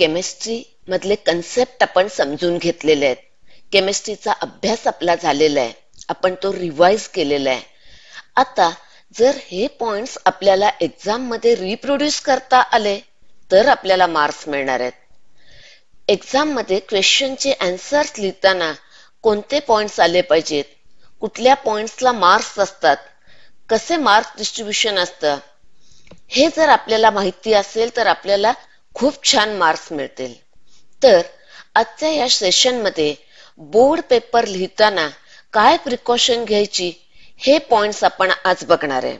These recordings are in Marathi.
केमिस्ट्री मधले कन्सेप्ट आपण समजून घेतलेले आहेत केमिस्ट्रीचा अभ्यास आपला झालेला आहे आपण तो रिवाइज केलेला आहे आता जर हे पॉइंट्स आपल्याला एक्झाम मध्ये रिप्रोड्यूस करता आले तर आपल्याला मार्क्स मिळणार आहेत एक्झाम मध्ये क्वेश्चनचे अँसर्स लिहिताना कोणते पॉइंट्स आले पाहिजेत कुठल्या पॉइंट्सला मार्क्स असतात कसे मार्क्स डिस्ट्रीब्युशन असतं हे जर आपल्याला माहिती असेल तर आपल्याला खूप छान मार्क्स मिळतील तर आजच्या या सेशनमध्ये बोर्ड पेपर लिहिताना काय प्रिकॉशन घ्यायची हे पॉइंट्स आपण आज बघणार आहे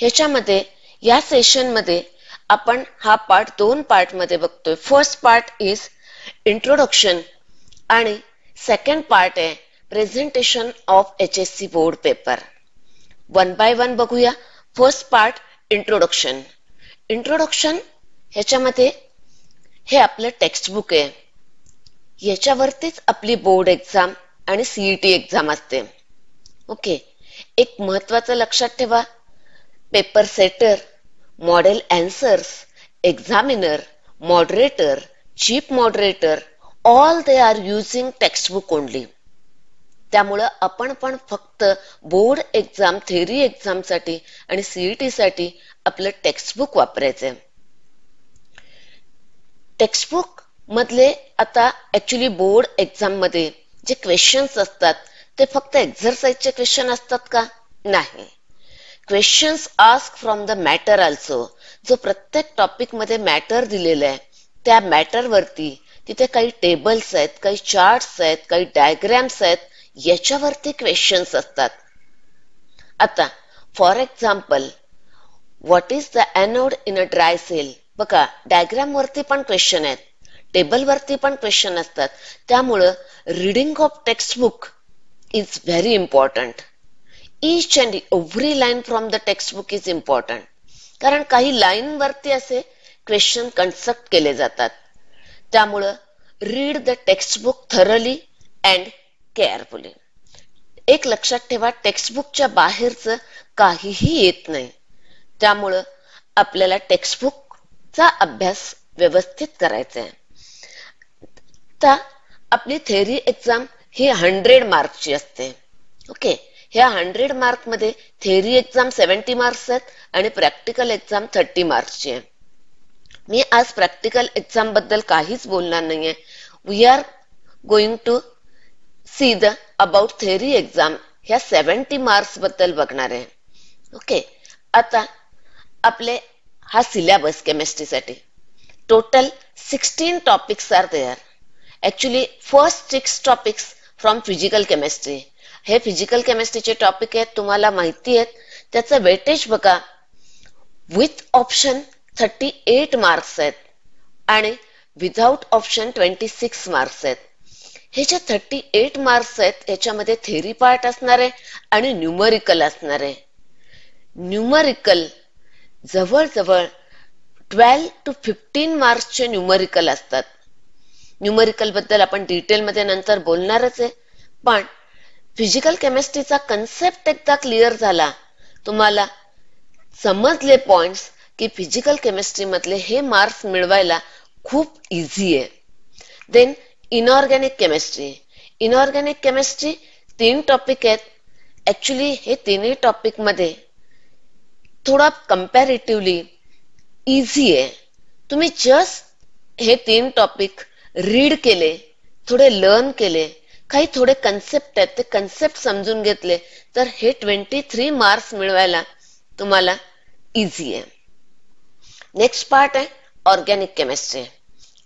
ह्याच्यामध्ये या सेशनमध्ये आपण हा पार्ट दोन पार्टमध्ये बघतोय फर्स्ट पार्ट इज इंट्रोडक्शन आणि सेकंड पार्ट आहे presentation of H S C board paper one by one बघूया फर्स्ट पार्ट इंट्रोडक्शन इंट्रोडक्शन ह्याच्यामध्ये हे आपलं टेक्स्टबुक आहे याच्यावरतीच आपली बोर्ड एक्झाम आणि सीईटी एक्झाम e असते ओके एक महत्वाचं लक्षात ठेवा paper setter model answers examiner moderator chief moderator all they are using textbook only त्यामुळं आपण पण फक्त बोर्ड एक्झाम थेरी एक्झामसाठी आणि सीईटीसाठी e आपलं टेक्स्टबुक वापरायचं आहे टेक्स्टबुक मधले आता ऍक्च्युली बोर्ड एक्झाम मध्ये जे क्वेश्चन्स असतात ते फक्त एक्झरसाइजचे क्वेश्चन असतात का नाही questions ask from the matter also जो प्रत्येक टॉपिक मध्ये मॅटर दिलेला आहे त्या मॅटर वरती तिथे काही टेबल्स आहेत काही चार्ट्स आहेत काही डायग्राम्स आहेत याच्यावरती क्वेश्चन्स असतात आता for example what is the anode in a dry cell बघा डायग्राम वरती पण क्वेश्चन आहेत टेबल वरती पण क्वेश्चन असतात त्यामुळं reading of textbook is very important each and every line from the textbook is important कारण काही लाईन वरती असे क्वेश्चन कन्स्ट्रक्ट केले जातात त्यामुळं read the textbook thoroughly and carefully एक लक्षात ठेवा टेक्स्टबुकच्या बाहेरचं काहीही येत नाही त्यामुळं आपल्याला टेक्स्टबुक चा अभ्यास व्यवस्थित करायचा आहे आता आपली थेअरी एक्झाम ही हंड्रेड मार्कची असते ओके ह्या हंड्रेड मार्क मध्ये थेअरी एक्झाम सेव्हन्टी मार्क्स आहेत आणि प्रॅक्टिकल एक्झाम थर्टी मार्क्सची आहे मी आज प्रॅक्टिकल एक्झाम बद्दल काहीच बोलणार नाहीये we are going to see the about theory exam ह्या सेवन्टी मार्क्स बद्दल बघणार आहे ओके आता आपले हा सिलेबस केमिस्ट्रीसाठी total sixteen topics are there actually first six topics from physical chemistry हे फिजिकल केमिस्ट्रीचे टॉपिक आहेत तुम्हाला माहिती आहेत त्याचं वेटेज बघा with option thirty eight marks आहेत आणि without option twenty six marks आहेत हे जे थर्टी एट मार्क्स आहेत याच्यामध्ये थेरी पार्ट असणार आहे आणि न्यूमरिकल असणार आहे न्यूमरिकल जवळजवळ ट्वेल्व टू फिफ्टीन मार्क्सचे न्यूमरिकल असतात न्यूमरिकल बद्दल आपण डिटेलमध्ये नंतर बोलणारच आहे पण फिजिकल केमिस्ट्रीचा कन्सेप्ट एकदा क्लिअर झाला तुम्हाला समजले पॉइंट्स की फिजिकल केमिस्ट्री मधले हे मार्क्स मिळवायला खूप इझी आहे then inorganic chemistry inorganic chemistry तीन टॉपिक आहेत ऍक्च्युली हे तिन्ही टॉपिक मध्ये थोडा कम्पॅरेटिव्हली इझी आहे तुम्ही जस्ट हे तीन टॉपिक रीड केले थोडे लर्न केले काही थोडे कन्सेप्ट आहेत ते कन्सेप्ट समजून घेतले तर हे ट्वेंटी थ्री मार्क्स मिळवायला तुम्हाला इझी आहे नेक्स्ट पार्ट आहे organic chemistry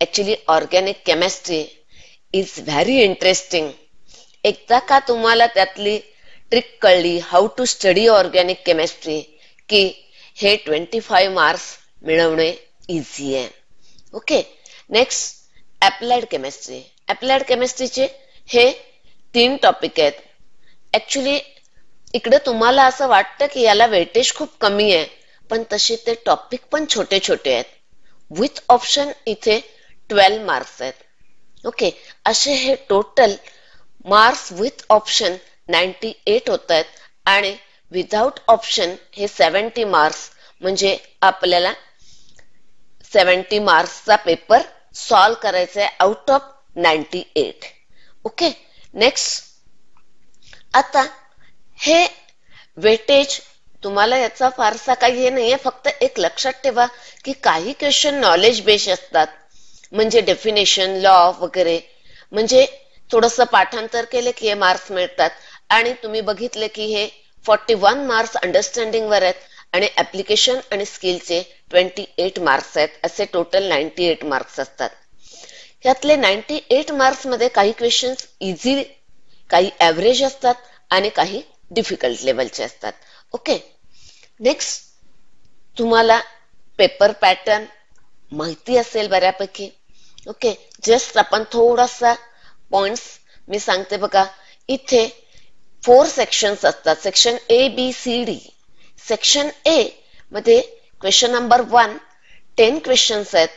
actually organic chemistry is very interesting एकदा का तुम्हाला त्यातली ट्रिक कळली how to study organic chemistry की हे ट्वेंटी फाईव्ह मार्क्स मिळवणे इझी आहे okay next applied chemistry applied केमिस्ट्रीचे हे तीन टॉपिक आहेत ऍक्च्युली इकडे तुम्हाला असं वाटतं की याला वेटेज खूप कमी आहे पण तसे ते टॉपिक पण छोटे छोटे आहेत विथ ऑप्शन इथे ट्वेल्व मार्क्स आहेत ओके असे हे total marks with option ninety eight होत आहेत आणि विदाउट ऑप्शन हे सेवन्टी मार्क्स म्हणजे आपल्याला सेवन्टी मार्क्सचा पेपर सॉल्व करायचा आहे out of ninety eight okay next आता हे वेटेज तुम्हाला याचा फारसा काही हे नाहीये फक्त एक लक्षात ठेवा की काही क्वेश्चन नॉलेज बेस असतात म्हणजे डेफिनेशन लॉ वगैरे म्हणजे थोडस पाठांतर केले की हे मार्क्स मिळतात आणि तुम्ही बघितले की हे फॉर्टी वन मार्क्स वर आहेत आणि ऍप्लिकेशन आणि स्किलचे ट्वेंटी एट मार्क्स आहेत असे टोटल नाईन्टी एट मार्क्स असतात ह्यातले नाईन्टी एट मार्क्स मध्ये काही क्वेश्चन इझी काही ऍव्हरेज असतात आणि काही डिफिकल्ट लेवलचे असतात ओके नेक्स्ट तुम्हाला पेपर पॅटर्न माहिती असेल बऱ्यापैकी ओके जस्ट आपण थोडासा पॉइंट मी सांगते बघा इथे फोर सेक्शन्स असतात section A B C D section A मध्ये question number one ten questions आहेत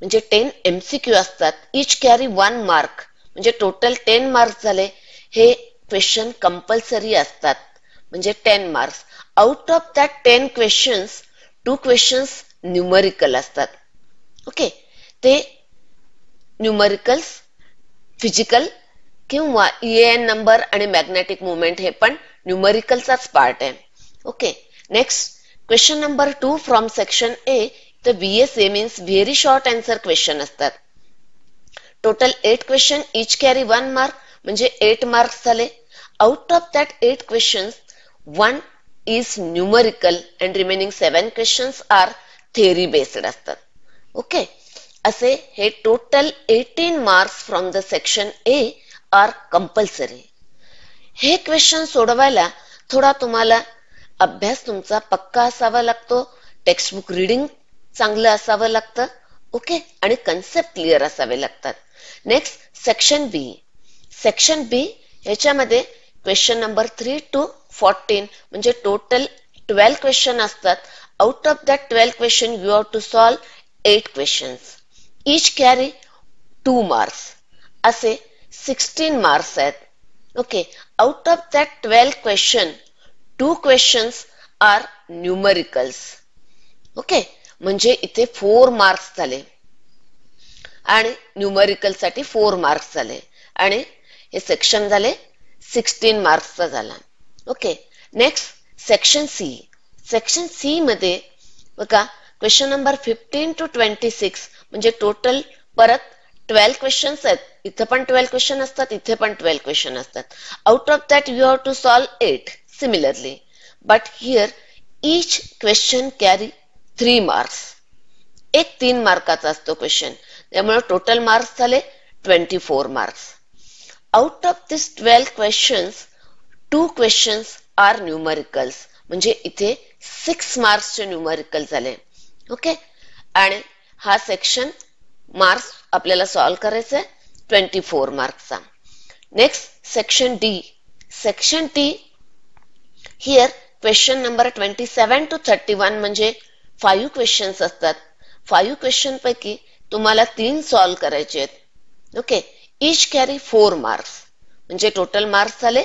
म्हणजे टेन एम सी क्यू असतात इच कॅरी वन मार्क म्हणजे टोटल टेन मार्क्स झाले हे क्वेश्चन कंपल्सरी असतात म्हणजे ten marks out of that ten questions two questions numerical असतात ओके ते न्यूमरिकल्स फिजिकल किंवा ईएन e नंबर आणि मॅग्नेटिक मुवमेंट हे पण न्यूमरिकलचाच पार्ट आहे okay next question number two from section A तर V S A means very short answer question असतात total eight question each carry one mark म्हणजे एट मार्क्स झाले out of that eight question one is numerical and remaining seven question are theory based असतात ओके असे हे total eighteen marks from the section A are compulsory हे क्वेश्चन सोडवायला थोडा तुम्हाला अभ्यास तुमचा पक्का असावा लागतो टेक्स्टबुक रिडिंग चांगलं असावं लागतं ओके आणि कन्सेप्ट क्लिअर असावे लागतात next section B section B ह्याच्यामध्ये question number three to fourteen म्हणजे टोटल ट्वेल्व क्वेश्चन असतात out of that twelve question you have to solve eight questions each carry two marks असे 16 मार्क्स आहेत okay out of that twelve question two questions are numericals okay म्हणजे इथे फोर मार्क्स झाले आणि न्युमरिकल साठी फोर मार्क्स झाले आणि हे सेक्शन झाले सिक्स्टीन मार्क्सचा झाला okay next section C section C मध्ये बघा question number fifteen to twenty six म्हणजे टोटल परत ट्वेल्व क्वेश्चन्स आहेत इथे पण ट्वेल्व क्वेश्चन असतात इथे पण ट्वेल्व क्वेश्चन असतात out of that you have to solve eight similarly but here each question carry three marks एक तीन मार्काचा असतो क्वेश्चन त्यामुळे टोटल मार्क्स झाले twenty four marks out of this twelve question two questions are numericals म्हणजे इथे सिक्स मार्क्सचे न्यूमरिकल झाले ओके आणि हा सेक्शन मार्क्स आपल्याला सॉल्व्ह करायचा आहे ट्वेंटी 24 चा next section D section D here question number twenty seven to thirty one म्हणजे फाईव्ह क्वेश्चन्स असतात फाईव्ह क्वेश्चन पैकी तुम्हाला तीन सॉल्व करायचे आहेत okay each carry four marks म्हणजे टोटल मार्क्स झाले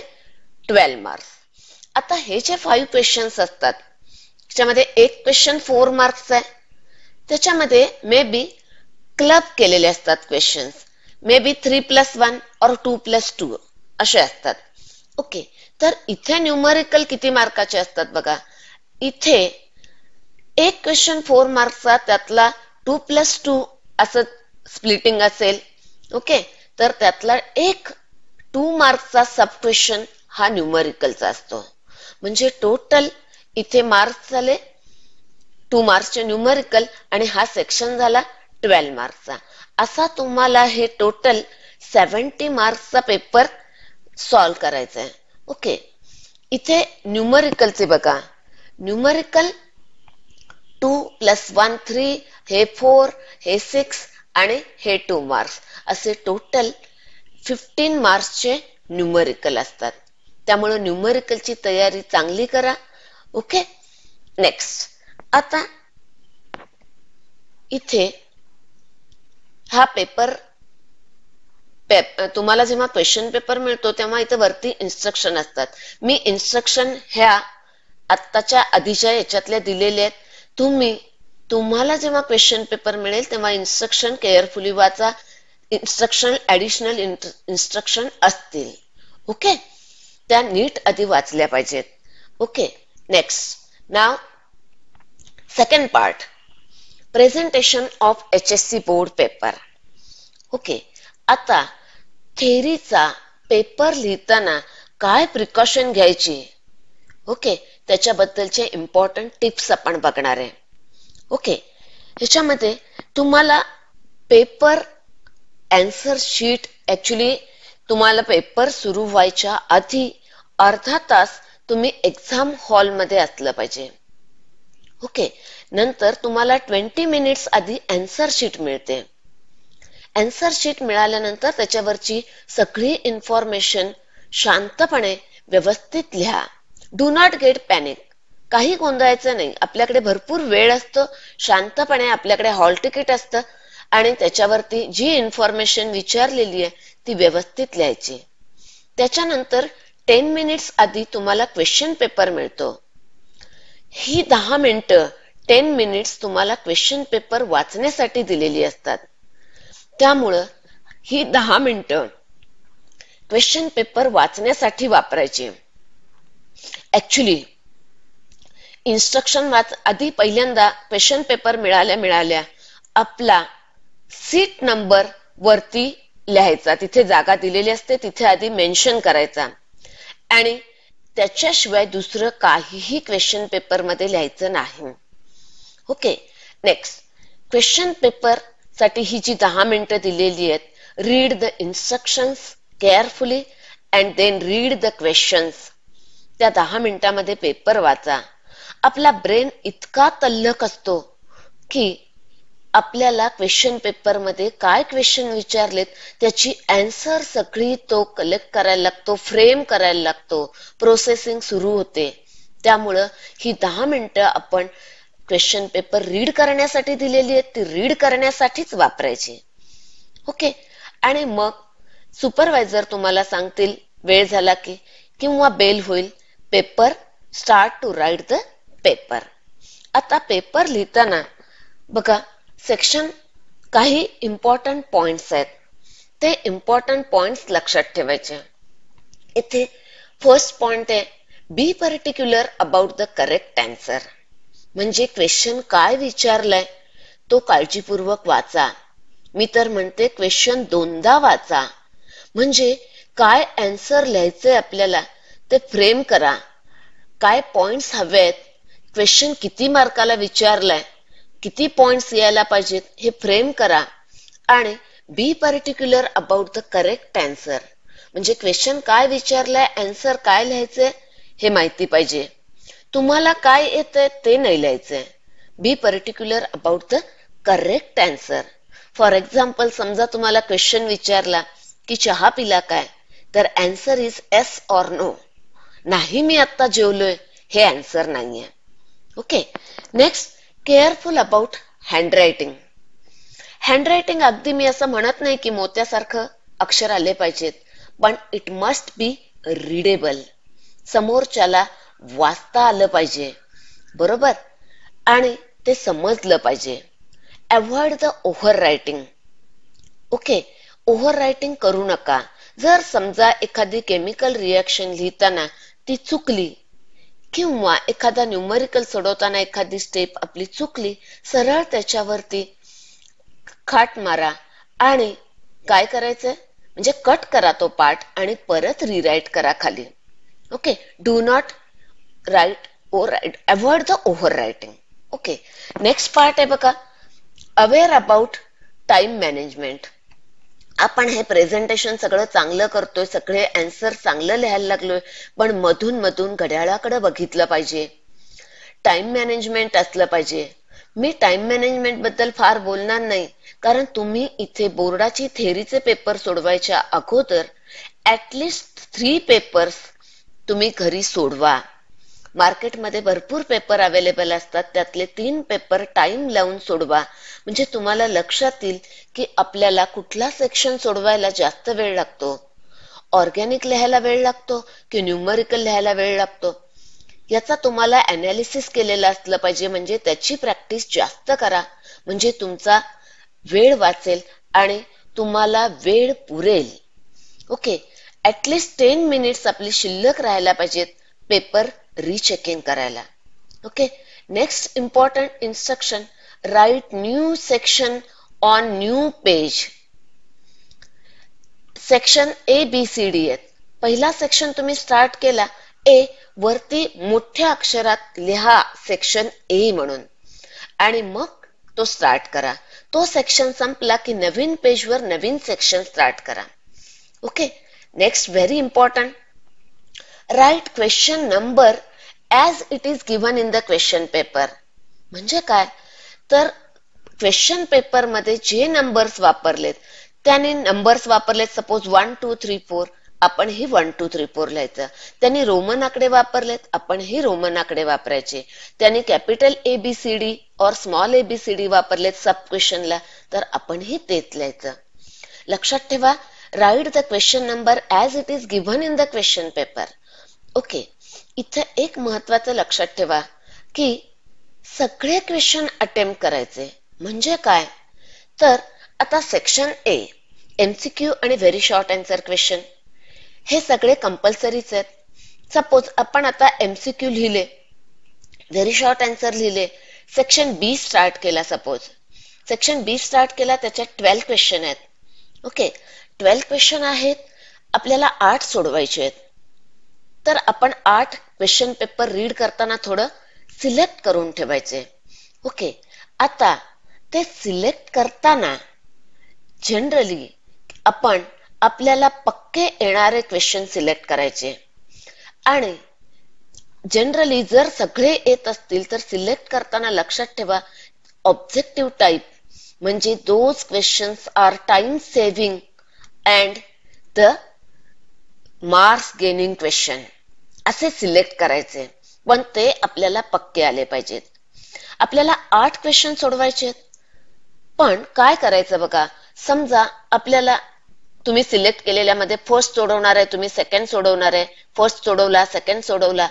ट्वेल्व मार्क्स आता हे जे फाईव्ह क्वेश्चन्स असतात त्याच्यामध्ये एक क्वेश्चन फोर मार्क्स आहे त्याच्यामध्ये मे बी क्लब केलेले असतात questions may be three plus one or two plus two असे असतात ओके तर इथे न्यूमरिकल किती मार्काचे असतात बघा इथे एक क्वेश्चन फोर मार्क्सचा त्यातला टू प्लस टू असं स्प्लिटिंग असेल ओके तर त्यातला एक टू मार्क्सचा सब क्वेश्चन हा न्यूमरिकलचा असतो म्हणजे टोटल इथे मार्क्स झाले टू मार्क्सचे न्यूमरिकल आणि हा सेक्शन झाला ट्वेल्व मार्क्सचा असा तुम्हाला हे टोटल सेव्हन्टी मार्क्सचा पेपर सॉल्व करायचा आहे ओके इथे न्यूमरिकलचे बघा numerical two plus one three हे फोर हे सिक्स आणि हे टू मार्क्स असे टोटल फिफ्टीन मार्क्सचे न्युमरिकल असतात त्यामुळे न्यूमरिकलची तयारी चांगली करा ओके नेक्स्ट आता इथे हा पेपर पेपर तुम्हाला जेव्हा क्वेश्चन पेपर मिळतो तेव्हा इथे वरती इन्स्ट्रक्शन असतात मी इन्स्ट्रक्शन ह्या आत्ताच्या आधीच्या याच्यातल्या दिलेल्या आहेत तुम्ही तुम्हाला जेव्हा क्वेश्चन पेपर मिळेल तेव्हा इन्स्ट्रक्शन केअरफुली वाचा इन्स्ट्रक्शन ऍडिशनल इन्स्ट्रक्शन असतील ओके त्या नीट आधी वाचल्या पाहिजेत ओके नेक्स्ट नाव second part presentation of H S C board paper okay आता थेरीचा पेपर लिहिताना काय प्रिकॉशन घ्यायची ओके त्याच्याबद्दलचे इम्पॉर्टंट टिप्स आपण बघणार आहे ओके ह्याच्यामध्ये तुम्हाला पेपर अँसर शीट ॲक्च्युली तुम्हाला पेपर सुरू व्हायच्या आधी अर्धा तास तुम्ही एक्झाम हॉलमध्ये असलं पाहिजे ओके नंतर तुम्हाला ट्वेंटी मिनिट्स आधी अँसर शीट मिळते अँसर शीट मिळाल्यानंतर त्याच्यावरची सगळी इन्फॉर्मेशन शांतपणे व्यवस्थित लिहा डू नॉट गेट पॅनिक काही गोंधळायचं नाही आपल्याकडे भरपूर वेळ असतो शांतपणे आपल्याकडे हॉल तिकीट असतं आणि त्याच्यावरती जी इन्फॉर्मेशन विचारलेली आहे ती व्यवस्थित लिहायची त्याच्यानंतर टेन मिनिट्स आधी तुम्हाला क्वेश्चन पेपर मिळतो ही दहा मिनिटं टेन मिनिट्स तुम्हाला क्वेश्चन पेपर वाचण्यासाठी दिलेली असतात त्यामुळं ही दहा मिनिट क्वेश्चन पेपर वाचण्यासाठी वापरायचे ऍक्च्युली इन्स्ट्रक्शन वाच आधी पहिल्यांदा क्वेश्चन पेपर मिळाल्या मिळाल्या आपला सीट नंबर वरती लिहायचा तिथे जागा दिलेली असते तिथे आधी मेन्शन करायचा आणि त्याच्याशिवाय दुसरं काहीही क्वेश्चन पेपर मध्ये लिहायचं नाही ओके नेक्स्ट क्वेश्चन पेपर साठी ही जी दहा मिनिटं दिलेली आहेत read the instructions carefully and then read the questions त्या दहा मिनिटांमध्ये पेपर वाचा आपला ब्रेन इतका तल्लक असतो की आपल्याला क्वेश्चन पेपर मध्ये काय क्वेश्चन विचारलेत त्याची अँसर सगळी तो कलेक्ट करायला लागतो फ्रेम करायला लागतो प्रोसेसिंग सुरू होते त्यामुळं ही दहा मिनिटं आपण क्वेश्चन पेपर रीड करण्यासाठी दिलेली आहेत ती रीड करण्यासाठीच वापरायची ओके आणि मग सुपरवायझर तुम्हाला सांगतील वेळ झाला की किंवा बेल होईल paper start to write the paper आता पेपर लिहिताना बघा सेक्शन काही इम्पॉर्टंट पॉइंट्स आहेत ते इम्पॉर्टंट पॉइंट्स लक्षात ठेवायचे इथे फर्स्ट पॉइंट आहे be particular about the correct answer म्हणजे क्वेश्चन काय विचारलाय तो काळजीपूर्वक वाचा मी तर म्हणते क्वेश्चन दोनदा वाचा म्हणजे काय अँसर लिहायचंय आपल्याला ते फ्रेम करा काय पॉइंट्स हवेत क्वेश्चन किती मार्काला विचारलाय किती पॉइंट्स यायला पाहिजेत हे फ्रेम करा आणि be particular about the correct answer म्हणजे क्वेश्चन काय विचारलाय अँसर काय लिहायचंय हे माहिती पाहिजे तुम्हाला काय येतंय ते नाही लिहायचंय be particular about the correct answer for example समजा तुम्हाला क्वेश्चन विचारला की चहा पिला काय तर answer is yes or no नाही मी आता जेवलोय हे आन्सर नाहीये okay next careful about handwriting अगदी मी असं म्हणत नाही की मोत्यासारखं अक्षर आले पाहिजेत पण इट मस्ट बी रिडेबल समोरच्याला वाचता आलं पाहिजे बरोबर आणि ते समजलं पाहिजे avoid the overwriting okay overwriting करू नका जर समजा एखादी केमिकल रिएक्शन लिहिताना ती चुकली किंवा एखादा न्यूमरिकल सोडवताना एखादी स्टेप आपली चुकली सरळ त्याच्यावरती खाट मारा आणि काय करायचं म्हणजे कट करा तो पार्ट आणि परत रिराईट करा खाली okay do not write overwrite avoid the overwriting okay next part आहे बघा अवेअर अबाउट टाइम मॅनेजमेंट आपण हे प्रेझेंटेशन सगळं चांगलं करतोय सगळे अँसर चांगलं लिहायला लागलोय पण मधून मधून घड्याळाकडे बघितलं पाहिजे टाइम मॅनेजमेंट असलं पाहिजे मी टाइम मॅनेजमेंट बद्दल फार बोलणार नाही कारण तुम्ही इथे बोर्डाची थेरीचे पेपर सोडवायच्या अगोदर ऍटलिस्ट थ्री पेपर्स तुम्ही घरी सोडवा मार्केटमध्ये भरपूर पेपर अवेलेबल असतात त्यातले तीन पेपर टाइम लावून सोडवा म्हणजे तुम्हाला लक्षात येईल की आपल्याला कुठला सेक्शन सोडवायला जास्त वेळ लागतो ऑर्गॅनिक लिहायला वेळ लागतो की न्यूमरिकल लिहायला वेळ लागतो याचा तुम्हाला अनालिसिस केलेलं असलं पाहिजे म्हणजे त्याची प्रॅक्टिस जास्त करा म्हणजे तुमचा वेळ वाचेल आणि तुम्हाला वेळ पुरेल ओके ऍटलीस्ट टेन मिनिट्स आपली शिल्लक राहायला पाहिजेत पेपर रीचेकिंग करायला okay next important instruction write new section on new page section A B C D आहेत पहिला सेक्शन तुम्ही स्टार्ट केला ए वरती मोठ्या अक्षरात लिहा सेक्शन ए म्हणून आणि मग तो स्टार्ट करा तो सेक्शन संपला की नवीन पेजवर नवीन सेक्शन स्टार्ट करा okay next very important write question number as it is given in the question paper म्हणजे काय तर क्वेश्चन पेपर मध्ये जे नंबर्स वापरलेत त्याने नंबर्स वापरलेत suppose one two three four आपण ही वन टू थ्री फोर लिहायचं त्यांनी रोमन आकडे वापरलेत आपण ही रोमन आकडे वापरायचे त्यांनी capital A B C D और small A B C D वापरलेत सब क्वेश्चनला तर आपण ही तेच लिहायचं लक्षात ठेवा write the question number as it is given in the question paper okay इथं एक महत्वाचं लक्षात ठेवा की सगळे क्वेश्चन अटेम्प्ट करायचे म्हणजे काय तर आता सेक्शन ए एमसीक्यू आणि व्हेरी शॉर्ट अँसर क्वेश्चन हे सगळे कंपल्सरीच आहेत सपोज आपण आता एमसीक्यू लिहिले व्हेरी शॉर्ट अँसर लिहिले सेक्शन बी स्टार्ट केला सपोज सेक्शन बी स्टार्ट केला त्याच्यात ट्वेल्व क्वेश्चन आहेत ओके ट्वेल्थ क्वेश्चन आहेत आपल्याला आठ सोडवायचे आहेत तर आपण आठ क्वेश्चन पेपर रीड करताना थोडं सिलेक्ट करून ठेवायचे ओके आता ते सिलेक्ट करताना जनरली आपण आपल्याला पक्के येणारे क्वेश्चन सिलेक्ट करायचे आणि जनरली जर सगळे येत असतील तर सिलेक्ट करताना लक्षात ठेवा ऑब्जेक्टिव्ह टाईप म्हणजे those questions are time saving and the marks gaining question असे सिलेक्ट करायचे पण ते आपल्याला पक्के आले पाहिजेत आपल्याला आठ क्वेश्चन सोडवायचे पण काय करायचं बघा समजा आपल्याला तुम्ही सिलेक्ट केलेल्या मध्ये फर्स्ट सोडवणार आहे तुम्ही सेकंड सोडवणार आहे फर्स्ट सोडवला सेकंड सोडवला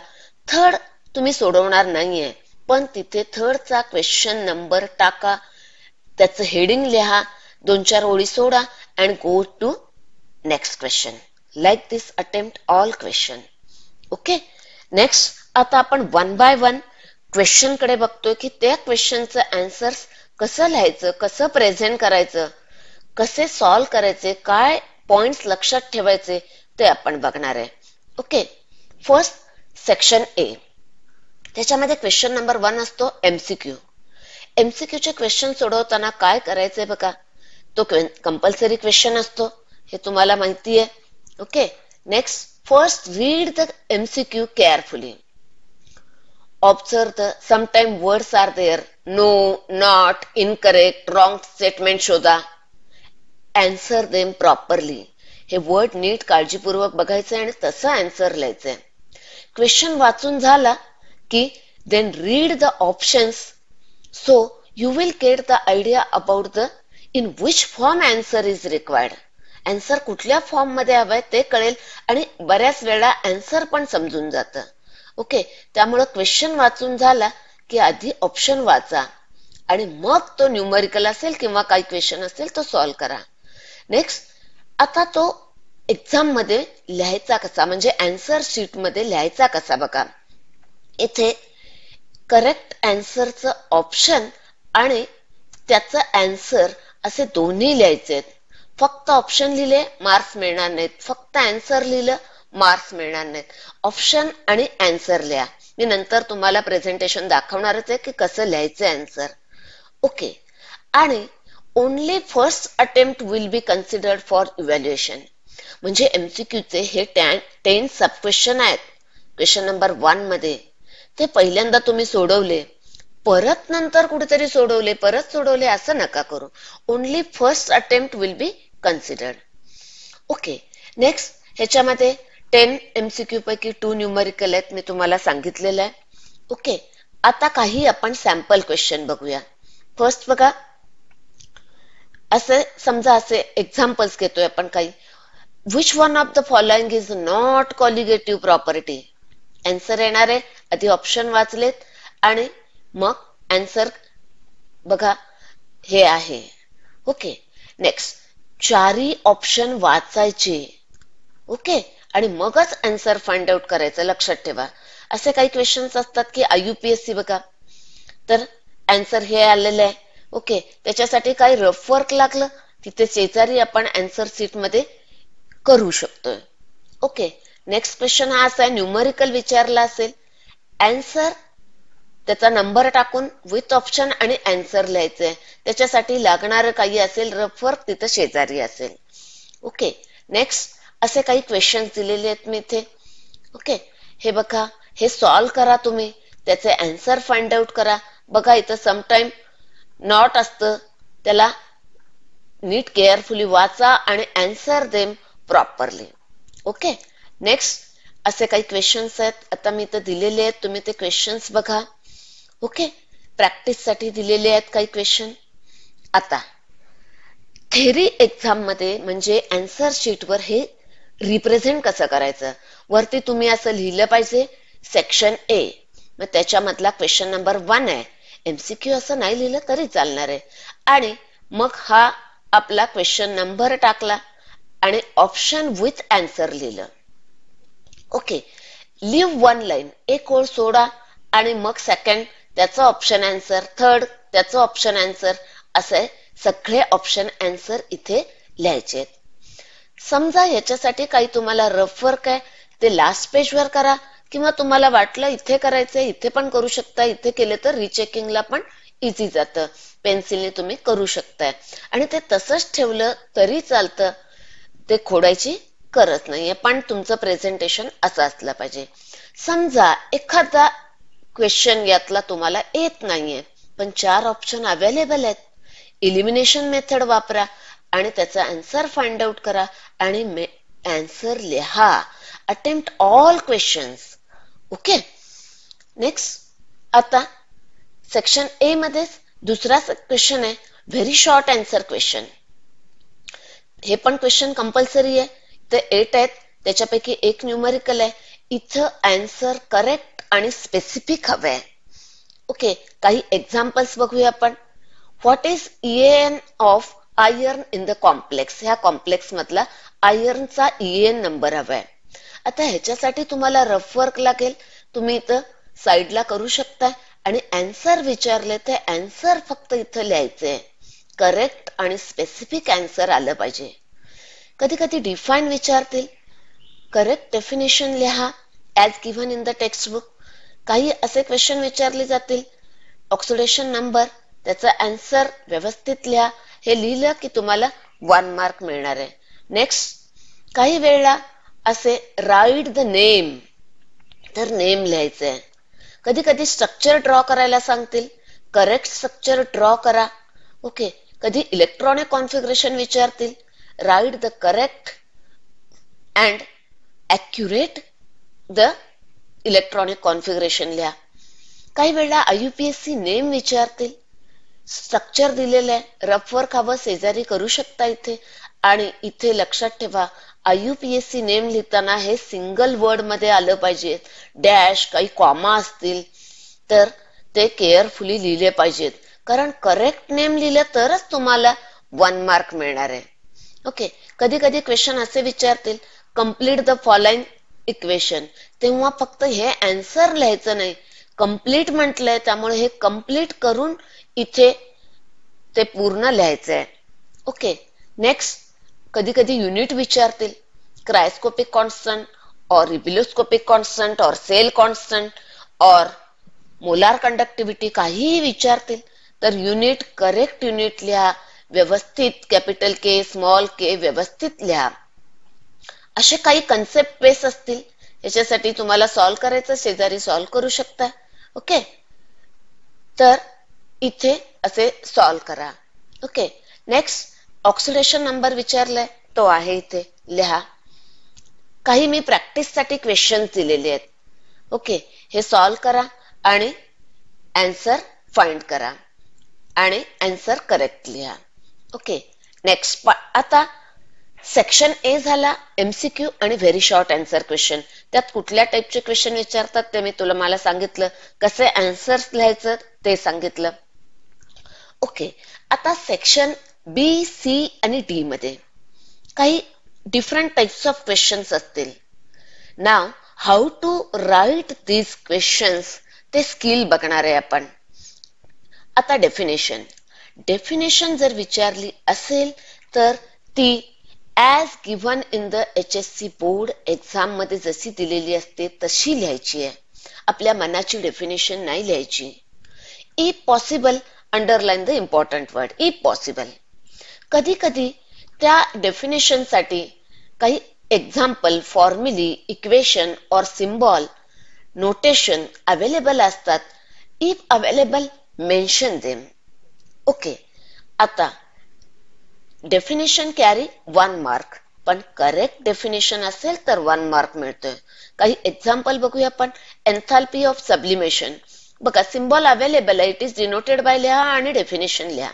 थर्ड तुम्ही सोडवणार नाहीये पण तिथे थर्डचा क्वेश्चन नंबर टाका त्याचं हेडिंग लिहा दोन चार ओळी सोडा and go to next question like this attempt all question okay next आता आपण वन बाय वन क्वेश्चन कडे बघतोय की त्या क्वेश्चनचं आन्सर कसं लिहायचं कसं प्रेझेंट करायचं कसे सॉल्व करायचे काय पॉइंट्स लक्षात ठेवायचे ते आपण बघणार आहे ओके फर्स्ट सेक्शन ए त्याच्यामध्ये क्वेश्चन नंबर वन असतो एमसीक्यू एमसीक्यू चे क्वेश्चन सोडवताना काय करायचंय बघा तो कंपल्सरी क्वेश्चन असतो हे तुम्हाला माहिती आहे okay Next, first read the MCQ carefully. Observe the sometime words are there. No, not, incorrect, wrong statement shoda. Answer them properly. हे वर्ड नीट काळजीपूर्वक baghaycha आणि तसं answer लिहायचंय Question वाचून झाला ki then read the options. So, you will get the idea about the in which form answer is required. Answer कुठल्या फॉर्म मध्ये हवंय ते कळेल आणि बऱ्याच वेळा अँसर पण समजून जात ओके त्यामुळं क्वेश्चन वाचून झाला की आधी ऑप्शन वाचा आणि मग तो न्यूमरिकल असेल किंवा काही क्वेश्चन असेल तो सॉल्व्ह करा नेक्स्ट आता तो एक्झाम मध्ये लिहायचा कसा म्हणजे अँसर शीट मध्ये लिहायचा कसा बघा इथे करेक्ट अँसरचं ऑप्शन आणि त्याचं अँसर असे दोन्ही लिहायचे आहेत फक्त ऑप्शन लिहिले मार्क्स मिळणार नाहीत फक्त अँसर लिहिलं मार्क्स मिळणार नाहीत ऑप्शन आणि अँसर लिहा मी नंतर तुम्हाला प्रेझेंटेशन दाखवणारच आहे की कसं लिहायचं अँसर ओके आणि only first attempt will be considered for evaluation म्हणजे एमसीक्यूचे हे टेन सब क्वेश्चन आहेत क्वेश्चन नंबर वन मध्ये ते पहिल्यांदा तुम्ही सोडवले परत नंतर कुठेतरी सोडवले परत सोडवले असं नका करू only first attempt will be considered okay next ह्याच्यामध्ये टेन एमसीक्यू पैकी टू न्यूमरिकल आहेत मी तुम्हाला सांगितलेलं आहे ओके आता काही आपण सॅम्पल क्वेश्चन बघूया फर्स्ट बघा असे समजा असे एक्झाम्पल्स घेतोय आपण काही which one of the following is not colligative property answer येणार आहे आधी ऑप्शन वाचलेत आणि मग अँसर बघा हे आहे ओके नेक्स्ट चारही ऑप्शन वाचायचे ओके आणि मगच आन्सर फाइंड आउट करायचं लक्षात ठेवा असे काही क्वेश्चन्स असतात की आयुपीएससी बघा तर अँसर हे आलेले आहे ओके त्याच्यासाठी काही रफ वर्क लागलं तिथे शेजारी आपण अँसर सीट मध्ये करू शकतोय ओके नेक्स्ट क्वेश्चन हा असा न्यूमरिकल विचारला असेल अँसर त्याचा नंबर टाकून विथ ऑप्शन आणि अँसर लिहायचंय त्याच्यासाठी लागणार काही असेल रफवर तिथं शेजारी असेल ओके नेक्स्ट असे काही क्वेश्चन्स दिलेले आहेत मी इथे ओके हे बघा हे सॉल्व्ह करा तुम्ही त्याचे अँसर फाइंड आउट करा बघा इथं समटाईम नॉट असतं त्याला नीट केअरफुली वाचा आणि answer them properly okay next असे काही क्वेश्चन्स आहेत आता मी इथं दिलेले आहेत तुम्ही ते क्वेश्चन्स बघा ओके प्रॅक्टिस साठी दिलेले आहेत काही क्वेश्चन आता थेरी एक्झाम मध्ये म्हणजे अँसर शीटवर हे रिप्रेझेंट कसं करायचं वरती तुम्ही असं लिहिलं पाहिजे सेक्शन ए मग त्याच्यामधला क्वेश्चन नंबर वन आहे एमसीक्यू असं नाही लिहिलं तरी चालणार आहे आणि मग हा आपला क्वेश्चन नंबर टाकला आणि ऑप्शन विथ अँसर लिहिलं ओके लिव्ह वन लाईन एक ओळ सोडा आणि मग सेकंड त्याचं ऑप्शन अँसर थर्ड त्याचं ऑप्शन अँसर असे सगळे ऑप्शन अँसर इथे लिहायचे समजा याच्यासाठी काही तुम्हाला रफ वर्क आहे ते लास्ट पेज वर करा किंवा तुम्हाला वाटलं इथे करायचंय इथे पण करू शकता इथे केले तर रिचेकिंगला पण इझी जातं पेन्सिलने तुम्ही करू शकताय आणि ते तसंच ठेवलं तरी चालतं ते खोडायची गरज नाहीये पण तुमचं प्रेझेंटेशन असं असलं पाहिजे समजा एखादा क्वेश्चन यातला तुम्हाला येत नाहीये पण चार ऑप्शन अवेलेबल आहेत इलिमिनेशन मेथड वापरा आणि त्याचा अँसर फाइंड आउट करा आणि अँसर लिहा attempt all question okay next आता सेक्शन ए मध्येच दुसरा क्वेश्चन आहे व्हेरी शॉर्ट अँसर क्वेश्चन हे पण क्वेश्चन कंपल्सरी आहे ते एट आहेत त्याच्यापैकी एक न्यूमरिकल आहे इथं अँसर करेक्ट आणि स्पेसिफिक हवे आहे ओके काही एक्झाम्पल्स बघूया आपण what is E N of iron in the complex ह्या कॉम्प्लेक्स मधला आयर्नचा ईएन नंबर हवा आहे आता ह्याच्यासाठी तुम्हाला रफ वर्क लागेल तुम्ही इथं साईडला करू शकता आणि अँसर विचारले ते अँसर फक्त इथं लिहायचे करेक्ट आणि स्पेसिफिक अँसर आलं पाहिजे कधी कधी डिफाईन विचारतील करेक्ट डेफिनेशन लिहा as given in the textbook काही असे क्वेश्चन विचारले जातील ऑक्सिडेशन नंबर त्याचा अँसर व्यवस्थित लिहा हे लिहिलं की तुम्हाला वन मार्क मिळणार आहे नेक्स्ट काही वेळेला असे राईट द नेम तर नेम लिहायचे कधी कधी स्ट्रक्चर ड्रॉ करायला सांगतील करेक्ट स्ट्रक्चर ड्रॉ करा ओके कधी इलेक्ट्रॉनिक कॉन्फिगरेशन विचारतील write the correct and accurate the electronic configuration लिहा काही वेळा आयुपीएससी नेम विचारतील स्ट्रक्चर दिलेलं आहे रफवर खावं शेजारी करू शकता इथे आणि इथे लक्षात ठेवा आयुपीएससी नेम लिहिताना हे सिंगल वर्ड मध्ये आलं पाहिजे डॅश काही कॉमा असतील तर ते केअरफुली लिहिले पाहिजेत कारण करेक्ट नेम लिहिलं तरच तुम्हाला वन मार्क मिळणार आहे ओके कधी कधी क्वेश्चन असे विचारतील कम्प्लीट द फॉलोइंग इक्वेशन तेव्हा फक्त हे अँसर लिहायचं नाही कम्प्लीट म्हटलंय त्यामुळे हे कम्प्लीट करून इथे ते पूर्ण लिहायचं आहे ओके नेक्स्ट कधी कधी युनिट विचारतील क्रायस्कोपिक कॉन्स्टंट और रिबिलोस्कोपिक कॉन्स्टंट और सेल कॉन्स्टंट और मोलार कंडक्टिव्हिटी काहीही विचारतील तर युनिट करेक्ट युनिट लिहा व्यवस्थित कॅपिटल के स्मॉल के व्यवस्थित लिहा असे काही कन्सेप्ट बेस असतील याच्यासाठी तुम्हाला सॉल्व्ह करायचं शेजारी सॉल्व्ह करू शकता ओके तर इथे असे सॉल्व्ह करा ओके नेक्स्ट ऑक्सिडेशन नंबर विचारलाय तो आहे इथे लिहा काही मी प्रॅक्टिससाठी क्वेश्चन दिलेले आहेत ओके हे सॉल्व्ह करा आणि अँसर फाइंड करा आणि अँसर करेक्ट लिहा ओके नेक्स्ट आता सेक्शन ए झाला एमसीक्यू आणि व्हेरी शॉर्ट अन्सर क्वेश्चन त्यात कुठल्या टाईपचे क्वेश्चन विचारतात ते मी तुला मला सांगितलं कसे अँसर्स लिहायचं ते सांगितलं ओके आता सेक्शन बी सी आणि डी मध्ये काही डिफरंट टाइप्स ऑफ क्वेश्चन्स असतील ना how to write this questions ते स्किल बघणार आहे आपण आता डेफिनेशन डेफिनेशन जर विचारली असेल तर ती as given in the H S C board exam मध्ये जशी दिलेली असते तशी लिहायची आहे आपल्या मनाची डेफिनेशन नाही लिहायची ई possible underline the important word ई पॉसिबल कधी कधी त्या डेफिनेशनसाठी काही एक्झाम्पल फॉर्म्युली इक्वेशन और सिम्बॉल नोटेशन अवेलेबल असतात if available mention them okay आता डेफिनेशन कॅरी वन मार्क पण करेक्ट डेफिनेशन असेल तर वन मार्क मिळतोय काही एक्झाम्पल बघूया आपण एन्थाल्पी ऑफ सबलिमेशन बघा सिम्बॉल अवेलेबल आहे इट इज डिनोटेड बाय लिहा आणि डेफिनेशन लिहा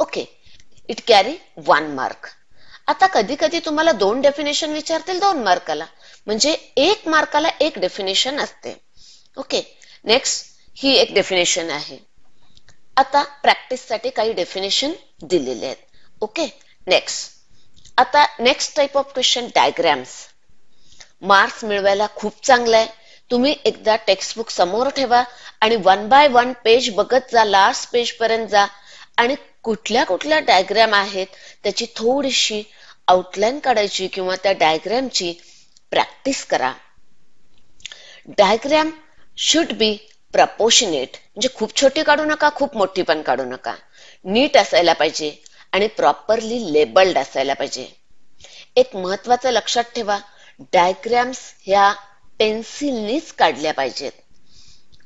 okay it carry one mark आता कधी कधी तुम्हाला दोन डेफिनेशन विचारतील दोन मार्काला म्हणजे एक मार्काला एक डेफिनेशन असते ओके नेक्स्ट ही एक डेफिनेशन आहे आता प्रॅक्टिससाठी काही डेफिनेशन दिलेले आहेत ओके नेक्स्ट आता next type of question diagrams marks मिळवायला खूप चांगला आहे तुम्ही एकदा टेक्स्टबुक समोर ठेवा आणि वन बाय वन पेज बघत जा लास्ट पेज पर्यंत जा आणि कुठल्या कुठल्या डायग्रॅम आहेत त्याची थोडीशी आउटलाईन काढायची किंवा त्या डायग्रॅमची प्रॅक्टिस करा डायग्रॅम शुड बी प्रपोशनेट म्हणजे खूप छोटी काढू नका खूप मोठी पण काढू नका नीट असायला पाहिजे आणि प्रॉपरली लेबल्ड असायला पाहिजे एक महत्वाचं लक्षात ठेवा डायग्रॅम्स ह्या पेन्सिलनीच काढल्या पाहिजेत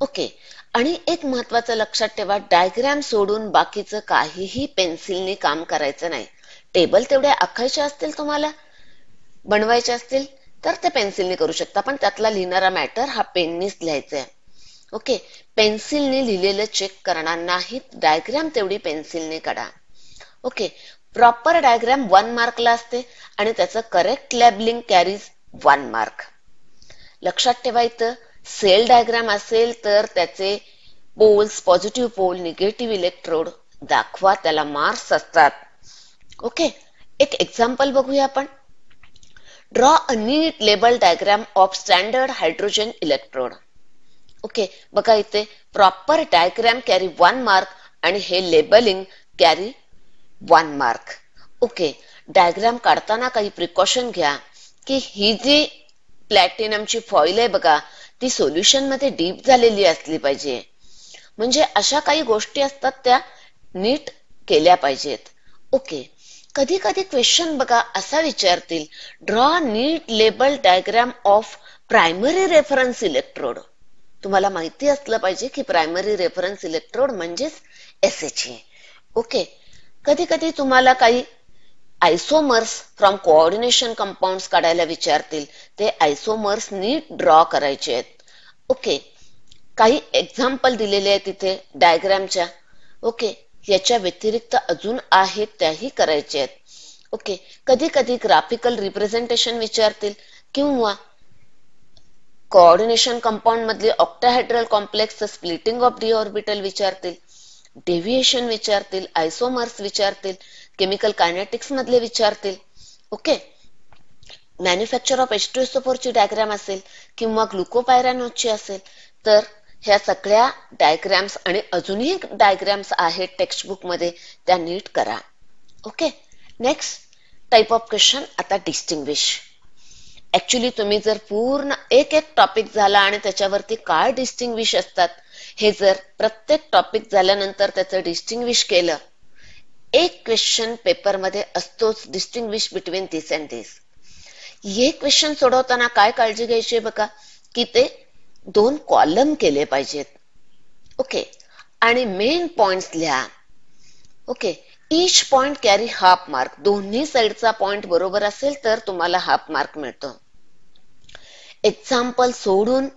ओके आणि एक महत्वाचं लक्षात ठेवा डायग्रॅम सोडून बाकीचं काहीही पेन्सिलनी काम करायचं नाही टेबल तेवढ्या आखायचे असतील तुम्हाला बनवायचे असतील तर ते पेन्सिलने करू शकता पण त्यातला लिहिणारा मॅटर हा पेननीच लिहायचा आहे ओके पेन्सिलने लिहिलेलं चेक करणार नाहीत डायग्राम तेवढी पेन्सिलने काढा ओके प्रॉपर डायग्राम वन मार्कला असते आणि त्याचं correct labelling carries one mark लक्षात ठेवायचं सेल डायग्राम असेल तर त्याचे poles positive pole negative electrode दाखवा त्याला मार्क्स असतात ओके एक एक्झाम्पल बघूया आपण draw a neat label diagram of standard hydrogen electrode okay बघा इथे proper diagram carry one mark आणि हे labelling carry one mark okay diagram काढताना काही प्रिकॉशन घ्या की ही जी प्लॅटिनमची फॉइल आहे बघा ती सोल्युशन मध्ये डीप झालेली असली पाहिजे म्हणजे अशा काही गोष्टी असतात त्या नीट केल्या पाहिजेत ओके कधी कधी क्वेश्चन बघा असा विचारतील draw neat label diagram of primary reference electrode तुम्हाला माहिती असलं पाहिजे की प्रायमरी रेफरन्स इलेक्ट्रोड म्हणजेच एस एच ए ओके कधी कधी तुम्हाला काही आयसोमर्स फ्रॉम कोऑर्डिनेशन कंपाऊंड काढायला विचारतील ते आयसोमर्स नीट ड्रॉ करायचे आहेत ओके काही एक्झाम्पल दिलेले आहेत तिथे डायग्रामच्या ओके याच्या व्यतिरिक्त अजून आहेत त्याही करायचे आहेत ओके कधी कधी ग्राफिकल रिप्रेझेंटेशन विचारतील किंवा कोऑर्डिनेशन कंपाऊंड मधले octahedral complex splitting of D orbital विचारतील डेव्हिएशन विचारतील आयसोमर्स विचारतील केमिकल कायनेटिक्स मधले विचारतील ओके मॅन्युफॅक्चर ऑफ ची डायग्राम असेल किंवा ची असेल तर ह्या सगळ्या डायग्राम्स आणि अजूनही डायग्राम्स आहेत टेक्स्टबुक मध्ये त्या नीट करा okay next type of question आता डिस्टिंग्विश ऍक्च्युली तुम्ही जर पूर्ण एक एक टॉपिक झाला आणि त्याच्यावरती काय डिस्टिंग्विश असतात हे जर प्रत्येक टॉपिक झाल्यानंतर त्याचं डिस्टिंग्विश केलं एक क्वेश्चन पेपर मध्ये असतोच distinguish between this and this हे क्वेश्चन सोडवताना काय काळजी घ्यायची बघा की ते दोन कॉलम केले पाहिजेत ओके आणि मेन पॉइंट लिहा okay each point carry half mark दोन्ही साइडचा पॉइंट बरोबर असेल तर तुम्हाला हाफ मार्क मिळतो एक्झाम्पल सोडून